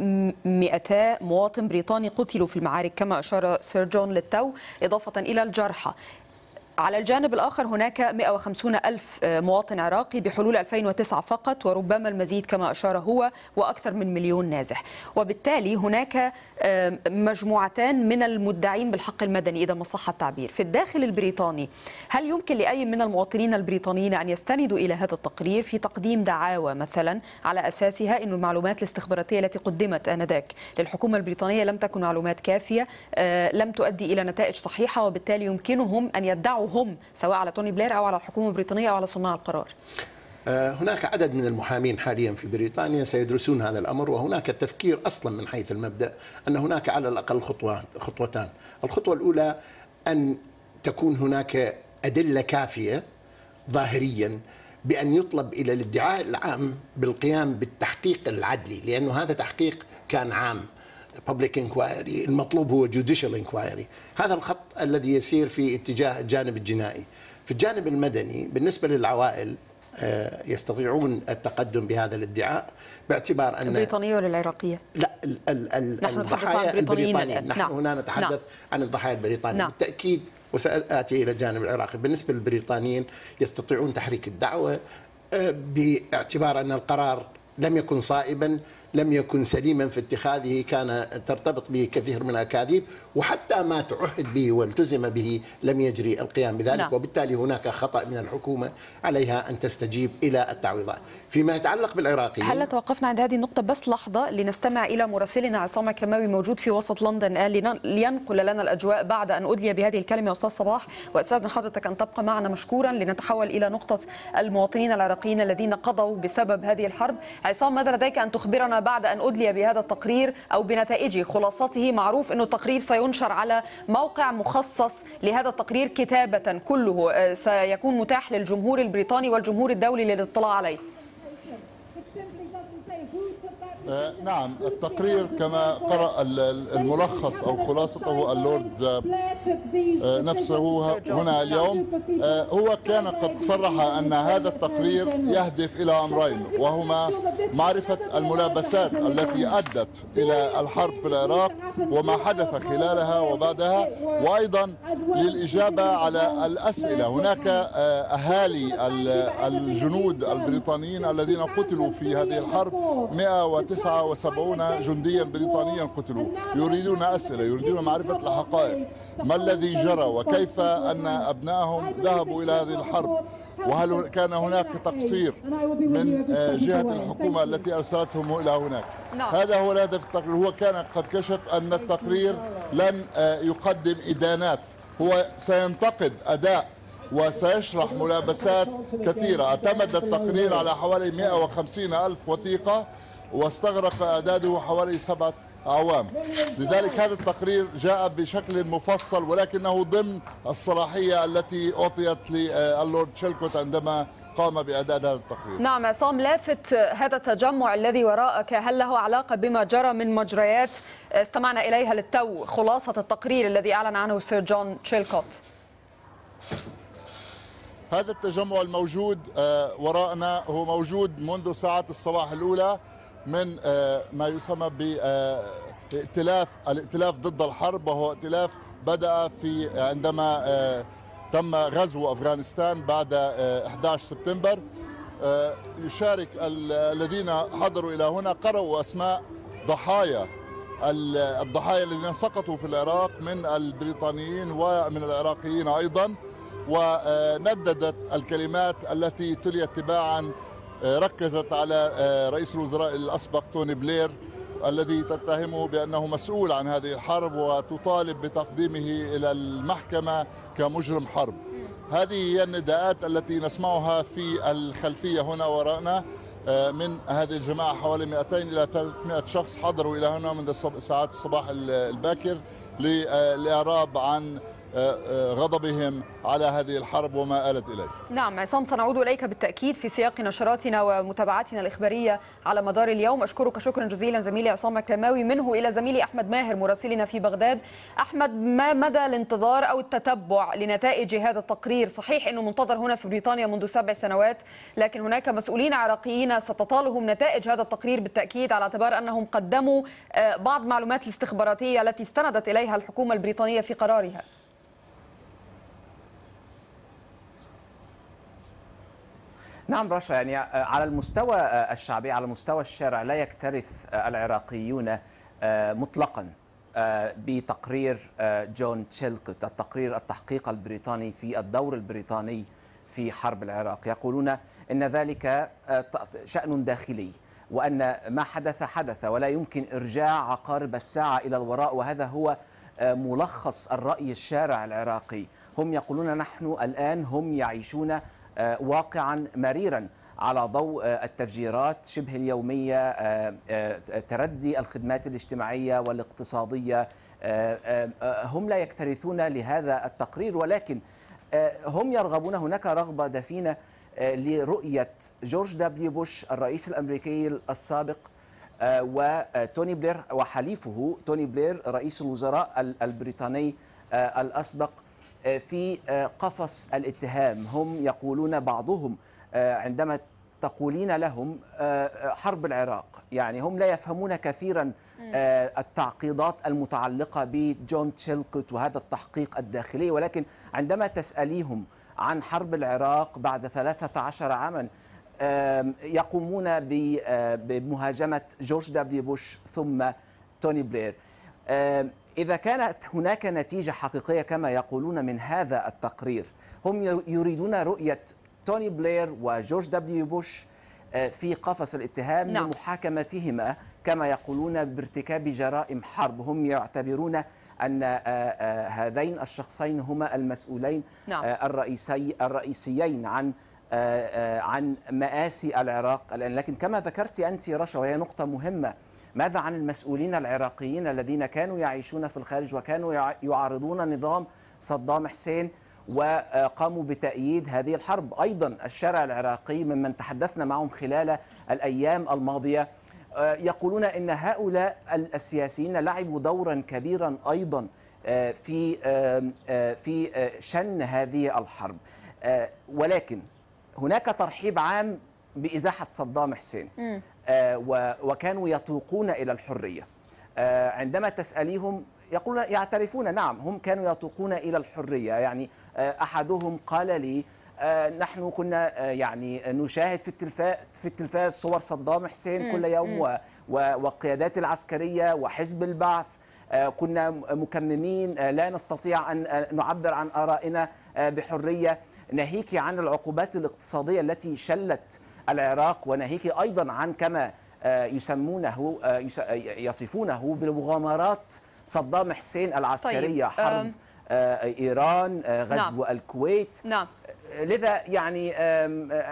Speaker 1: 200 مواطن بريطاني قتلوا في المعارك كما اشار سير جون للتو اضافه الى الجرحى على الجانب الآخر هناك 150 ألف آه، مواطن عراقي بحلول 2009 فقط وربما المزيد كما أشار هو وأكثر من مليون نازح وبالتالي هناك مجموعتان من المدعين بالحق المدني إذا ما صح التعبير في الداخل البريطاني هل يمكن لأي من المواطنين البريطانيين أن يستندوا إلى هذا التقرير في تقديم دعاوى مثلا على أساسها أن المعلومات الاستخباراتية التي قدمت آنذاك للحكومة البريطانية لم تكن معلومات كافية آه، لم تؤدي إلى نتائج صحيحة وبالتالي يمكنهم أن يدعوا هم سواء على توني بلير او على الحكومه البريطانيه او على صناع القرار
Speaker 7: آه، هناك عدد من المحامين حاليا في بريطانيا سيدرسون هذا الامر وهناك التفكير اصلا من حيث المبدا ان هناك على الاقل خطوه خطوتان الخطوه الاولى ان تكون هناك ادله كافيه ظاهريا بان يطلب الى الادعاء العام بالقيام بالتحقيق العدلي لانه هذا تحقيق كان عام public inquiry المطلوب هو judicial inquiry هذا الخط الذي يسير في اتجاه الجانب الجنائي في الجانب المدني بالنسبة للعوائل آه، يستطيعون التقدم بهذا الادعاء باعتبار ان البريطانيه
Speaker 1: ولا العراقيه؟
Speaker 7: لا ال ال ال نحن الضحايا البريطانيه نعم، نحن نعم. هنا نتحدث نعم. عن الضحايا البريطانيين نعم. بالتاكيد وساتي الى الجانب العراقي بالنسبه للبريطانيين يستطيعون تحريك الدعوه آه، باعتبار ان القرار لم يكن صائبا لم يكن سليما في اتخاذه كان ترتبط به كثير من الاكاذيب وحتى ما تعهد به والتزم به لم يجري القيام بذلك لا. نعم. وبالتالي هناك خطا من الحكومه عليها ان تستجيب الى التعويضات فيما يتعلق بالعراقيين هل
Speaker 1: توقفنا عند هذه النقطة بس لحظة لنستمع إلى مراسلنا عصام كرماوي موجود في وسط لندن آل آه، لينقل لنا الأجواء بعد أن أدلي بهذه الكلمة أستاذ صباح وأستاذ حضرتك أن تبقى معنا مشكورا لنتحول إلى نقطة المواطنين العراقيين الذين قضوا بسبب هذه الحرب عصام ماذا لديك أن تخبرنا بعد أن أدلي بهذا التقرير أو بنتائجه خلاصته معروف أنه التقرير سينشر على موقع مخصص لهذا التقرير كتابة كله آه، سيكون متاح للجمهور البريطاني والجمهور الدولي للاطلاع عليه
Speaker 8: آه، نعم التقرير كما قرأ الملخص أو خلاصته اللورد آه، آه، نفسه هنا اليوم هو كان قد صرح أن هذا التقرير يهدف إلى أمرين وهما معرفة الملابسات التي أدت إلى الحرب في العراق وما حدث خلالها وبعدها وأيضا للإجابة على الأسئلة هناك أهالي الجنود البريطانيين الذين قتلوا في هذه الحرب 109 79 جنديا بريطانيا قتلوا يريدون أسئلة يريدون معرفة الحقائق ما الذي جرى وكيف أن أبنائهم ذهبوا إلى هذه الحرب وهل كان هناك تقصير من آه، جهة الحكومة التي أرسلتهم إلى هناك نعم. هذا هو الهدف التقرير هو كان قد كشف أن التقرير لن آه، يقدم إدانات هو سينتقد أداء وسيشرح ملابسات كثيرة اعتمد التقرير على حوالي 150 ألف وثيقة واستغرق إعداده حوالي سبعة أعوام لذلك هذا التقرير جاء بشكل مفصل ولكنه ضمن الصلاحية التي أعطيت للورد شيلكوت عندما قام بإعداد هذا التقرير نعم
Speaker 1: عصام لافت هذا التجمع الذي وراءك هل له علاقة بما جرى من مجريات استمعنا إليها للتو خلاصة التقرير الذي أعلن عنه سير جون شيلكوت
Speaker 8: هذا التجمع الموجود آه، وراءنا هو موجود منذ ساعات الصباح الأولى من آه، ما يسمى بائتلاف آه، الائتلاف ضد الحرب وهو ائتلاف بدأ في آه، عندما تم غزو أفغانستان بعد 11 سبتمبر يشارك الذين حضروا إلى هنا قرأوا أسماء ضحايا الضحايا الذين سقطوا في العراق من البريطانيين ومن العراقيين أيضا ونددت الكلمات التي تلي تباعا آه، ركزت على آه، رئيس الوزراء الأسبق توني بلير الذي تتهمه بأنه مسؤول عن هذه الحرب وتطالب بتقديمه إلى المحكمة كمجرم حرب هذه هي النداءات التي نسمعها في الخلفية هنا وراءنا آه، من هذه الجماعة حوالي 200 إلى 300 شخص حضروا إلى هنا منذ ساعات الصباح الباكر للإعراب عن آه، آه، غضبهم على هذه الحرب وما آلت إليه
Speaker 1: نعم عصام سنعود إليك بالتأكيد في سياق نشراتنا ومتابعاتنا الإخبارية على مدار اليوم أشكرك شكرا جزيلا زميلي عصام كماوي منه إلى زميلي أحمد ماهر مراسلنا في بغداد أحمد ما مدى الانتظار أو التتبع لنتائج هذا التقرير صحيح أنه منتظر هنا في بريطانيا منذ سبع سنوات لكن هناك مسؤولين عراقيين ستطالهم نتائج هذا التقرير بالتأكيد على اعتبار أنهم قدموا آه، بعض معلومات الاستخباراتية التي استندت إليها الحكومة البريطانية في قرارها
Speaker 4: نعم رشا يعني آه، على المستوى آه، الشعبي على مستوى الشارع لا يكترث آه، العراقيون مطلقا بتقرير جون تشيلكوت التقرير التحقيق البريطاني في الدور البريطاني في حرب العراق يقولون ان ذلك شان داخلي وان ما حدث حدث ولا يمكن ارجاع عقارب الساعه الى الوراء وهذا هو ملخص الراي الشارع العراقي هم يقولون نحن الان هم يعيشون آه، واقعا مريرا على ضوء آه، التفجيرات شبه اليوميه آه، تردي الخدمات الاجتماعيه والاقتصاديه هم لا يكترثون لهذا التقرير ولكن هم يرغبون هناك رغبه دفينه لرؤيه جورج دبليو بوش الرئيس الامريكي السابق وتوني بلير وحليفه توني بلير رئيس الوزراء البريطاني الاسبق آه، في آه، قفص الاتهام هم يقولون بعضهم آه، عندما تقولين لهم حرب العراق يعني هم لا يفهمون كثيرا التعقيدات المتعلقة بجون تشيلكوت وهذا التحقيق الداخلي ولكن عندما تسأليهم عن حرب العراق بعد 13 عاما يقومون بمهاجمة جورج دبليو بوش ثم توني بلير إذا كانت هناك نتيجة حقيقية كما يقولون من هذا التقرير هم يريدون رؤية توني بلير وجورج دبليو بوش آه، في قفص الاتهام نعم. لمحاكمتهما كما يقولون بارتكاب جرائم حرب هم يعتبرون أن آه، آه، هذين الشخصين هما المسؤولين نعم. الرئيسي الرئيسيين عن عن مآسي العراق الآن لكن كما ذكرت أنت رشا وهي نقطة مهمة ماذا عن المسؤولين العراقيين الذين كانوا يعيشون في الخارج وكانوا يعارضون نظام صدام حسين وقاموا بتأييد هذه الحرب أيضا الشارع العراقي ممن تحدثنا معهم خلال الأيام الماضية آه، يقولون أن هؤلاء السياسيين لعبوا دورا كبيرا أيضا آه، في آه، في شن هذه الحرب ولكن هناك ترحيب عام بإزاحة صدام حسين م. آه، وكانوا يتوقون إلى الحرية آه، عندما تسأليهم يقولون يعترفون نعم هم كانوا يتوقون إلى الحرية يعني آه، أحدهم قال لي نحن كنا يعني نشاهد في التلفاز في التلفاز صور صدام حسين كل يوم والقيادات العسكريه وحزب البعث كنا مكممين لا نستطيع ان نعبر عن ارائنا بحريه ناهيك عن العقوبات الاقتصاديه التي شلت العراق وناهيك أيضا عن كما آه، يسمونه آه، آه، يصفونه بالمغامرات صدام حسين العسكريه طيب. حرب ايران غزو نعم. الكويت نعم لذا يعني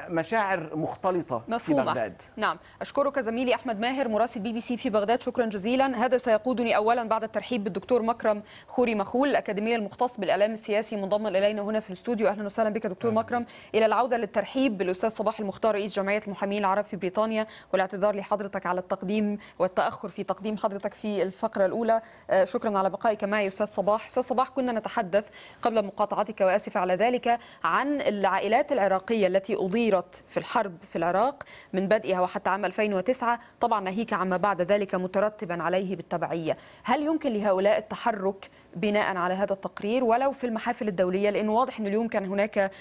Speaker 4: مشاعر مختلطة مفهومة. في بغداد
Speaker 1: نعم أشكرك زميلي أحمد ماهر مراسل بي بي سي في بغداد شكرا جزيلا هذا سيقودني أولا بعد الترحيب بالدكتور مكرم خوري مخول الأكاديمية المختص بالإعلام السياسي منضم إلينا هنا في الاستوديو أهلا وسهلا بك دكتور أهلا. مكرم إلى العودة للترحيب بالأستاذ صباح المختار رئيس جمعية المحامين العرب في بريطانيا والاعتذار لحضرتك على التقديم والتأخر في تقديم حضرتك في الفقرة الأولى آه، شكرا على بقائك معي أستاذ صباح أستاذ صباح كنا نتحدث قبل مقاطعتك وآسف على ذلك عن العائلات العراقية التي أضيرت في الحرب في العراق من بدئها وحتى عام 2009 طبعا ناهيك عما بعد ذلك مترتبا عليه بالتبعية هل يمكن لهؤلاء التحرك بناء على هذا التقرير ولو في المحافل الدولية لأنه واضح أن اليوم كان هناك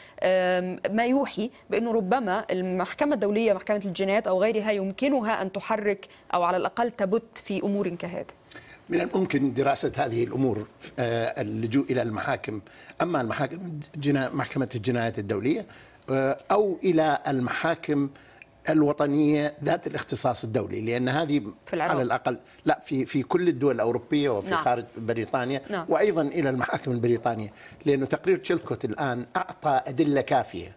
Speaker 1: ما يوحي بأنه ربما المحكمة الدولية محكمة الجنايات أو غيرها يمكنها أن تحرك أو على الأقل تبت في أمور كهذه
Speaker 7: من الممكن دراسة هذه الأمور آه، اللجوء إلى المحاكم أما المحاكم محكمة الجنايات الدولية آه، أو إلى المحاكم الوطنيه ذات الاختصاص الدولي لان هذه في العراق. على الاقل لا في في كل الدول الاوروبيه وفي نعم. خارج بريطانيا نعم. وايضا الى المحاكم البريطانيه لانه تقرير تشلكوت الان اعطى ادله كافيه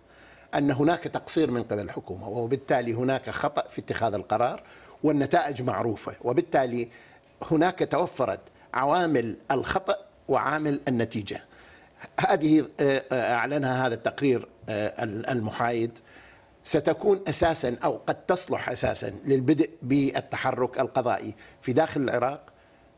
Speaker 7: ان هناك تقصير من قبل الحكومه وبالتالي هناك خطا في اتخاذ القرار والنتائج معروفه وبالتالي هناك توفرت عوامل الخطأ وعامل النتيجة هذه آه، آه، أعلنها هذا التقرير آه، المحايد ستكون أساسا أو قد تصلح أساسا للبدء بالتحرك القضائي في داخل العراق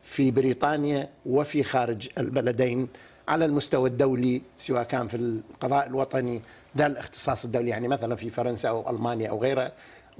Speaker 7: في بريطانيا وفي خارج البلدين على المستوى الدولي سواء كان في القضاء الوطني ذا الاختصاص الدولي يعني مثلا في فرنسا أو ألمانيا أو غيرها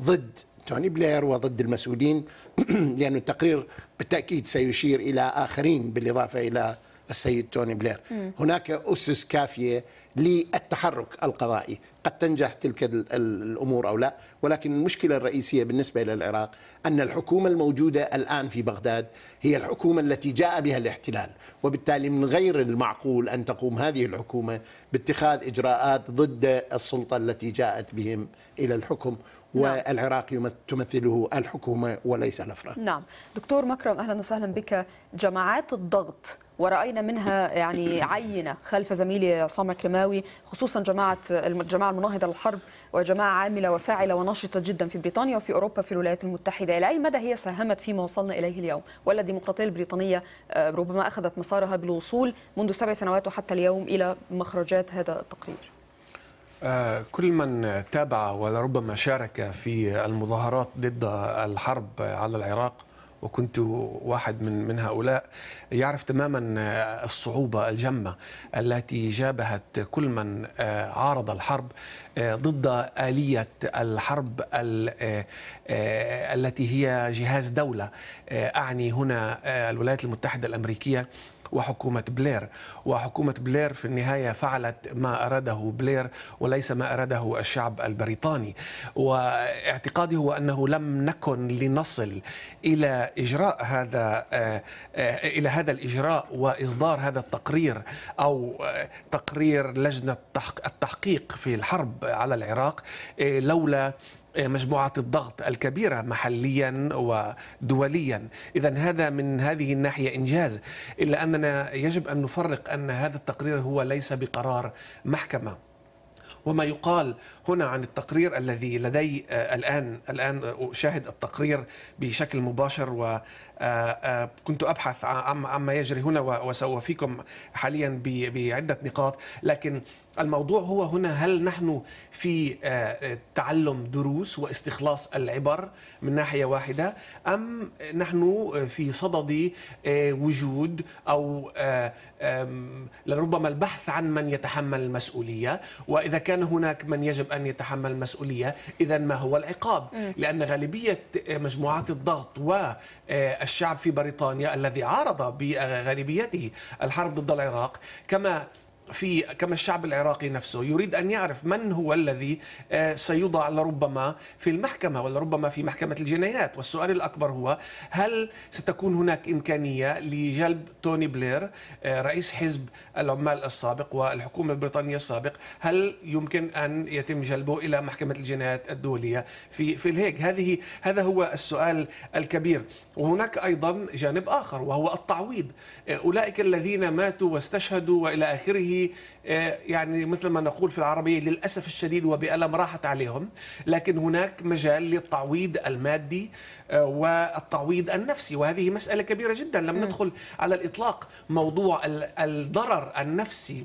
Speaker 7: ضد توني بلير وضد المسؤولين *clears throat* لأن التقرير بالتأكيد سيشير إلى آخرين بالإضافة إلى السيد توني بلير مم. هناك أسس كافية للتحرك القضائي قد تنجح تلك الأمور أو لا ولكن المشكلة الرئيسية بالنسبة للعراق أن الحكومة الموجودة الآن في بغداد هي الحكومة التي جاء بها الاحتلال وبالتالي من غير المعقول أن تقوم هذه الحكومة باتخاذ إجراءات ضد السلطة التي جاءت بهم إلى الحكم نعم. والعراق تمثله الحكومة وليس الأفراد
Speaker 1: نعم دكتور مكرم أهلا وسهلا بك جماعات الضغط ورأينا منها يعني عينة خلف زميلي عصام الكرماوي خصوصا جماعة الجماعة المناهضة للحرب وجماعة عاملة وفاعلة ونشطة جدا في بريطانيا وفي أوروبا في الولايات المتحدة إلى أي مدى هي ساهمت فيما وصلنا إليه اليوم ولا الديمقراطية البريطانية آه، ربما أخذت مسارها بالوصول منذ سبع سنوات وحتى اليوم إلى مخرجات هذا التقرير
Speaker 9: آه، كل من تابع ولربما شارك في المظاهرات ضد الحرب على العراق وكنت واحد من من هؤلاء يعرف تماما آه، الصعوبه الجمه التي جابهت كل من آه، عارض الحرب آه، ضد آلية الحرب آه، آه، التي هي جهاز دولة أعني هنا الولايات المتحدة الأمريكية وحكومة بلير وحكومة بلير في النهاية فعلت ما أراده بلير وليس ما أراده الشعب البريطاني واعتقادي هو أنه لم نكن لنصل إلى إجراء هذا إلى هذا الإجراء وإصدار هذا التقرير أو تقرير لجنة التحقيق في الحرب على العراق آه، لولا آه، مجموعة الضغط الكبيرة محليا ودوليا إذا هذا من هذه الناحية إنجاز إلا أننا يجب أن نفرق أن هذا التقرير هو ليس بقرار محكمة وما يقال هنا عن التقرير الذي لدي آه، الآن الآن أشاهد التقرير بشكل مباشر وكنت أبحث عما يجري هنا وسأوفيكم حاليا بعدة نقاط لكن الموضوع هو هنا هل نحن في آه، آه، تعلم دروس واستخلاص العبر من ناحيه واحده ام نحن في صدد آه، وجود او لربما البحث عن من يتحمل المسؤوليه واذا كان هناك من يجب ان يتحمل المسؤوليه اذا ما هو العقاب لان غالبيه مجموعات الضغط والشعب في بريطانيا الذي عارض بغالبيته الحرب ضد العراق كما في كما الشعب العراقي نفسه يريد أن يعرف من هو الذي آه، سيوضع لربما في المحكمة ولربما في محكمة الجنايات والسؤال الأكبر هو هل ستكون هناك إمكانية لجلب توني بلير آه، رئيس حزب العمال السابق والحكومة البريطانية السابق هل يمكن أن يتم جلبه إلى محكمة الجنايات الدولية في في الهيك هذه هذا هو السؤال الكبير وهناك أيضا جانب آخر وهو التعويض آه، أولئك الذين ماتوا واستشهدوا وإلى آخره آه، يعني مثل ما نقول في العربية للأسف الشديد وبألم راحت عليهم لكن هناك مجال للتعويض المادي آه، والتعويض النفسي وهذه مسألة كبيرة جدا لم ندخل على الإطلاق موضوع الضرر النفسي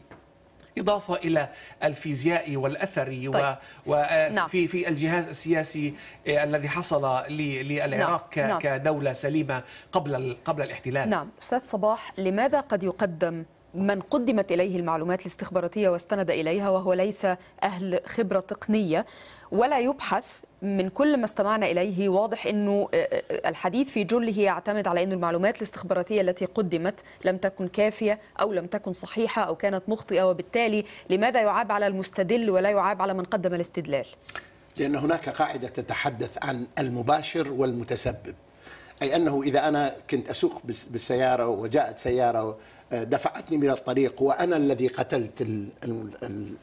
Speaker 9: إضافة إلى الفيزيائي والأثري طيب. وفي آه، نعم. في الجهاز السياسي آه، الذي حصل للعراق نعم. نعم. كدولة سليمة قبل قبل الاحتلال نعم
Speaker 1: أستاذ صباح لماذا قد يقدم من قدمت إليه المعلومات الاستخباراتية واستند إليها وهو ليس أهل خبرة تقنية ولا يبحث من كل ما استمعنا إليه واضح أنه آه، آه، آه، الحديث في جله يعتمد على أن المعلومات الاستخباراتية التي قدمت لم تكن كافية أو لم تكن صحيحة أو كانت مخطئة وبالتالي لماذا يعاب على المستدل ولا يعاب على من قدم الاستدلال
Speaker 7: لأن هناك قاعدة تتحدث عن المباشر والمتسبب أي أنه إذا أنا كنت أسوق بالسيارة وجاءت سيارة آه، دفعتني من الطريق وأنا الذي قتلت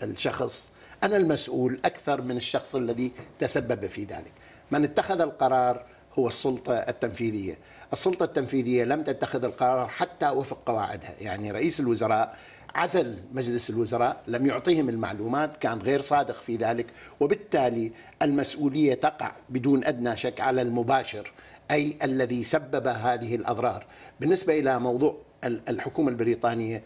Speaker 7: الشخص أنا المسؤول أكثر من الشخص الذي تسبب في ذلك من اتخذ القرار هو السلطة التنفيذية السلطة التنفيذية لم تتخذ القرار حتى وفق قواعدها يعني رئيس الوزراء عزل مجلس الوزراء لم يعطيهم المعلومات كان غير صادق في ذلك وبالتالي المسؤولية تقع بدون أدنى شك على المباشر أي الذي سبب هذه الأضرار بالنسبة إلى موضوع الحكومه البريطانيه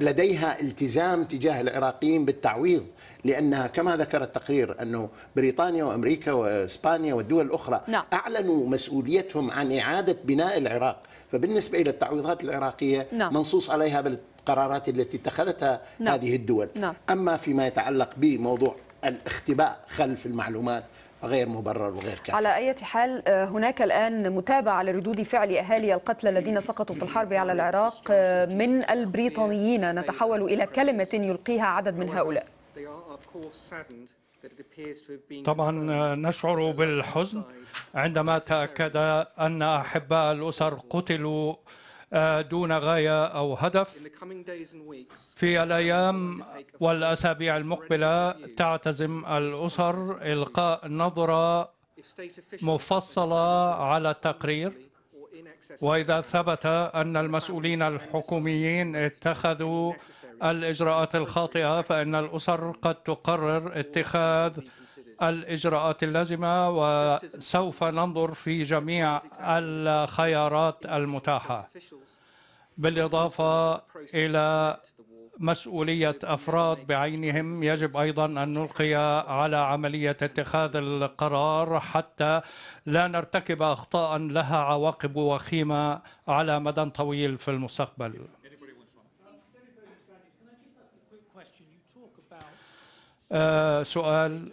Speaker 7: لديها التزام تجاه العراقيين بالتعويض لانها كما ذكر التقرير انه بريطانيا وامريكا واسبانيا والدول الاخرى نعم. اعلنوا مسؤوليتهم عن اعاده بناء العراق فبالنسبه الى التعويضات العراقيه نعم. منصوص عليها بالقرارات التي اتخذتها نعم. هذه الدول نعم. اما فيما يتعلق بموضوع الاختباء خلف المعلومات غير مبرر وغير كافي
Speaker 1: على أي حال آه، هناك الآن متابعة لردود فعل أهالي القتلى الذين سقطوا في الحرب على العراق آه، من البريطانيين نتحول إلى كلمة يلقيها عدد من هؤلاء
Speaker 6: طبعا آه، نشعر بالحزن عندما تأكد أن أحباء الأسر قتلوا دون غاية أو هدف في الأيام والأسابيع المقبلة تعتزم الأسر إلقاء نظرة مفصلة على التقرير واذا ثبت ان المسؤولين الحكوميين اتخذوا الاجراءات الخاطئه فان الاسر قد تقرر اتخاذ الإجراءات اللازمة وسوف ننظر في جميع الخيارات المتاحة بالإضافة إلى مسؤولية أفراد بعينهم يجب أيضا أن نلقي على عملية اتخاذ القرار حتى لا نرتكب أخطاء لها عواقب وخيمة على مدى طويل في المستقبل آه، سؤال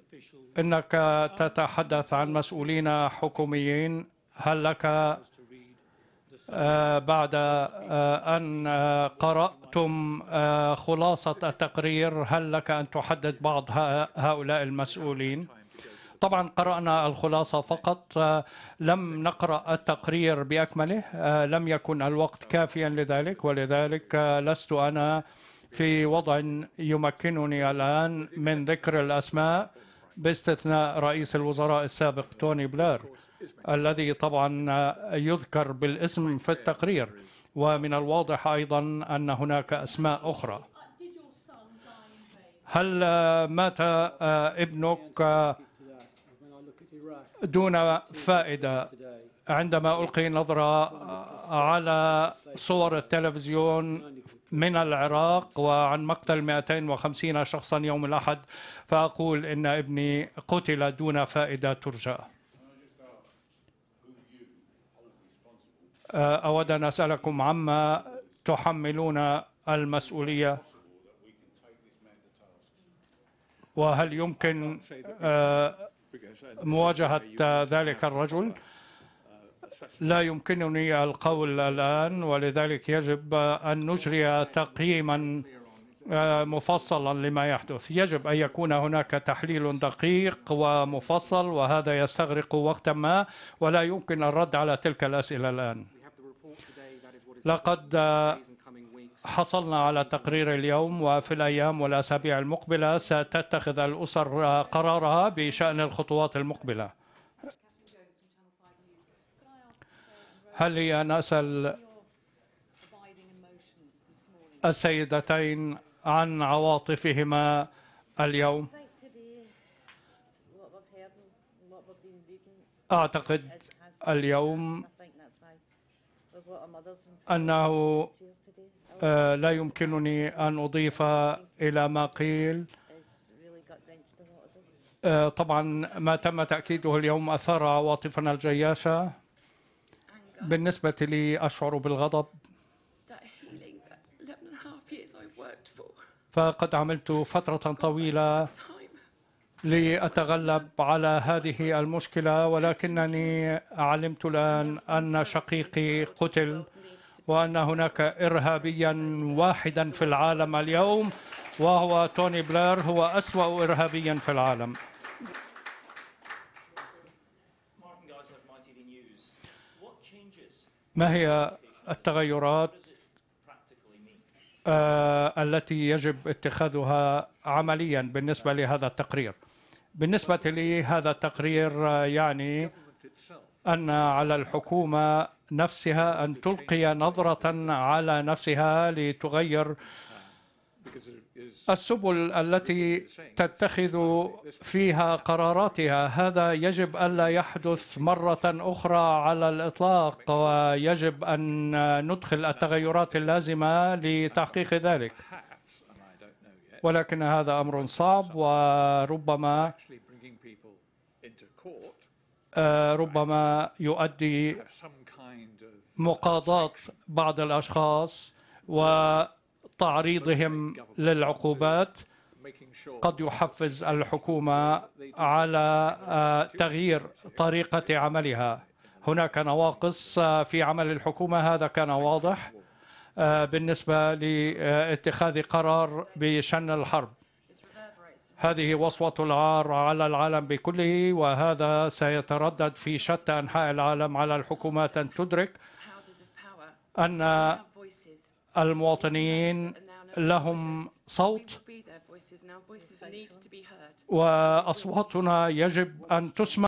Speaker 6: انك تتحدث عن مسؤولين حكوميين هل لك آه، بعد آه، ان آه، قراتم خلاصه التقرير هل لك ان تحدد بعض هؤلاء المسؤولين طبعا قرانا الخلاصه فقط لم نقرا التقرير باكمله لم يكن الوقت كافيا لذلك ولذلك لست انا في وضع يمكنني الان من ذكر الاسماء باستثناء رئيس الوزراء السابق توني بلير الذي طبعا يذكر بالاسم في التقرير ومن الواضح ايضا ان هناك اسماء اخرى هل مات ابنك دون فائده عندما القي نظره على صور التلفزيون من العراق وعن مقتل 250 شخصا يوم الأحد فأقول إن ابني قتل دون فائدة ترجى أه، أود أن أسألكم عما تحملون المسؤولية وهل يمكن أه، مواجهة ذلك الرجل؟ لا يمكنني القول الآن ولذلك يجب أن نجري تقييما آه، مفصلا لما يحدث يجب أن يكون هناك تحليل دقيق ومفصل وهذا يستغرق وقتا ما ولا يمكن الرد على تلك الأسئلة الآن لقد آه، حصلنا على تقرير اليوم وفي الأيام والأسابيع المقبلة ستتخذ الأسر آه، قرارها بشأن الخطوات المقبلة هل هي أن أسأل السيدتين عن عواطفهما اليوم أعتقد اليوم أنه آه، لا يمكنني أن أضيف إلى ما قيل آه، طبعا ما تم تأكيده اليوم أثار عواطفنا الجياشة بالنسبة لي أشعر بالغضب فقد عملت فترة طويلة لأتغلب على هذه المشكلة ولكنني علمت الآن أن شقيقي قتل وأن هناك إرهابيا واحدا في العالم اليوم وهو توني بلير هو أسوأ إرهابيا في العالم ما هي التغيرات آه, التي يجب اتخاذها عمليا بالنسبه لهذا التقرير بالنسبه لي هذا التقرير آه, يعني ان على الحكومه نفسها ان تلقي نظره على نفسها لتغير السبل التي تتخذ فيها قراراتها هذا يجب الا يحدث مره اخرى على الاطلاق ويجب ان ندخل التغيرات اللازمه لتحقيق ذلك ولكن هذا امر صعب وربما آه، ربما يؤدي مقاضاه بعض الاشخاص و تعريضهم للعقوبات قد يحفز الحكومة على آه، تغيير طريقة عملها هناك نواقص آه، في عمل الحكومة هذا كان واضح آه، بالنسبة لاتخاذ قرار بشن الحرب هذه وصوة العار على العالم بكله وهذا سيتردد في شتى أنحاء العالم على الحكومات أن تدرك أن المواطنين لهم صوت وأصواتنا يجب أن تسمع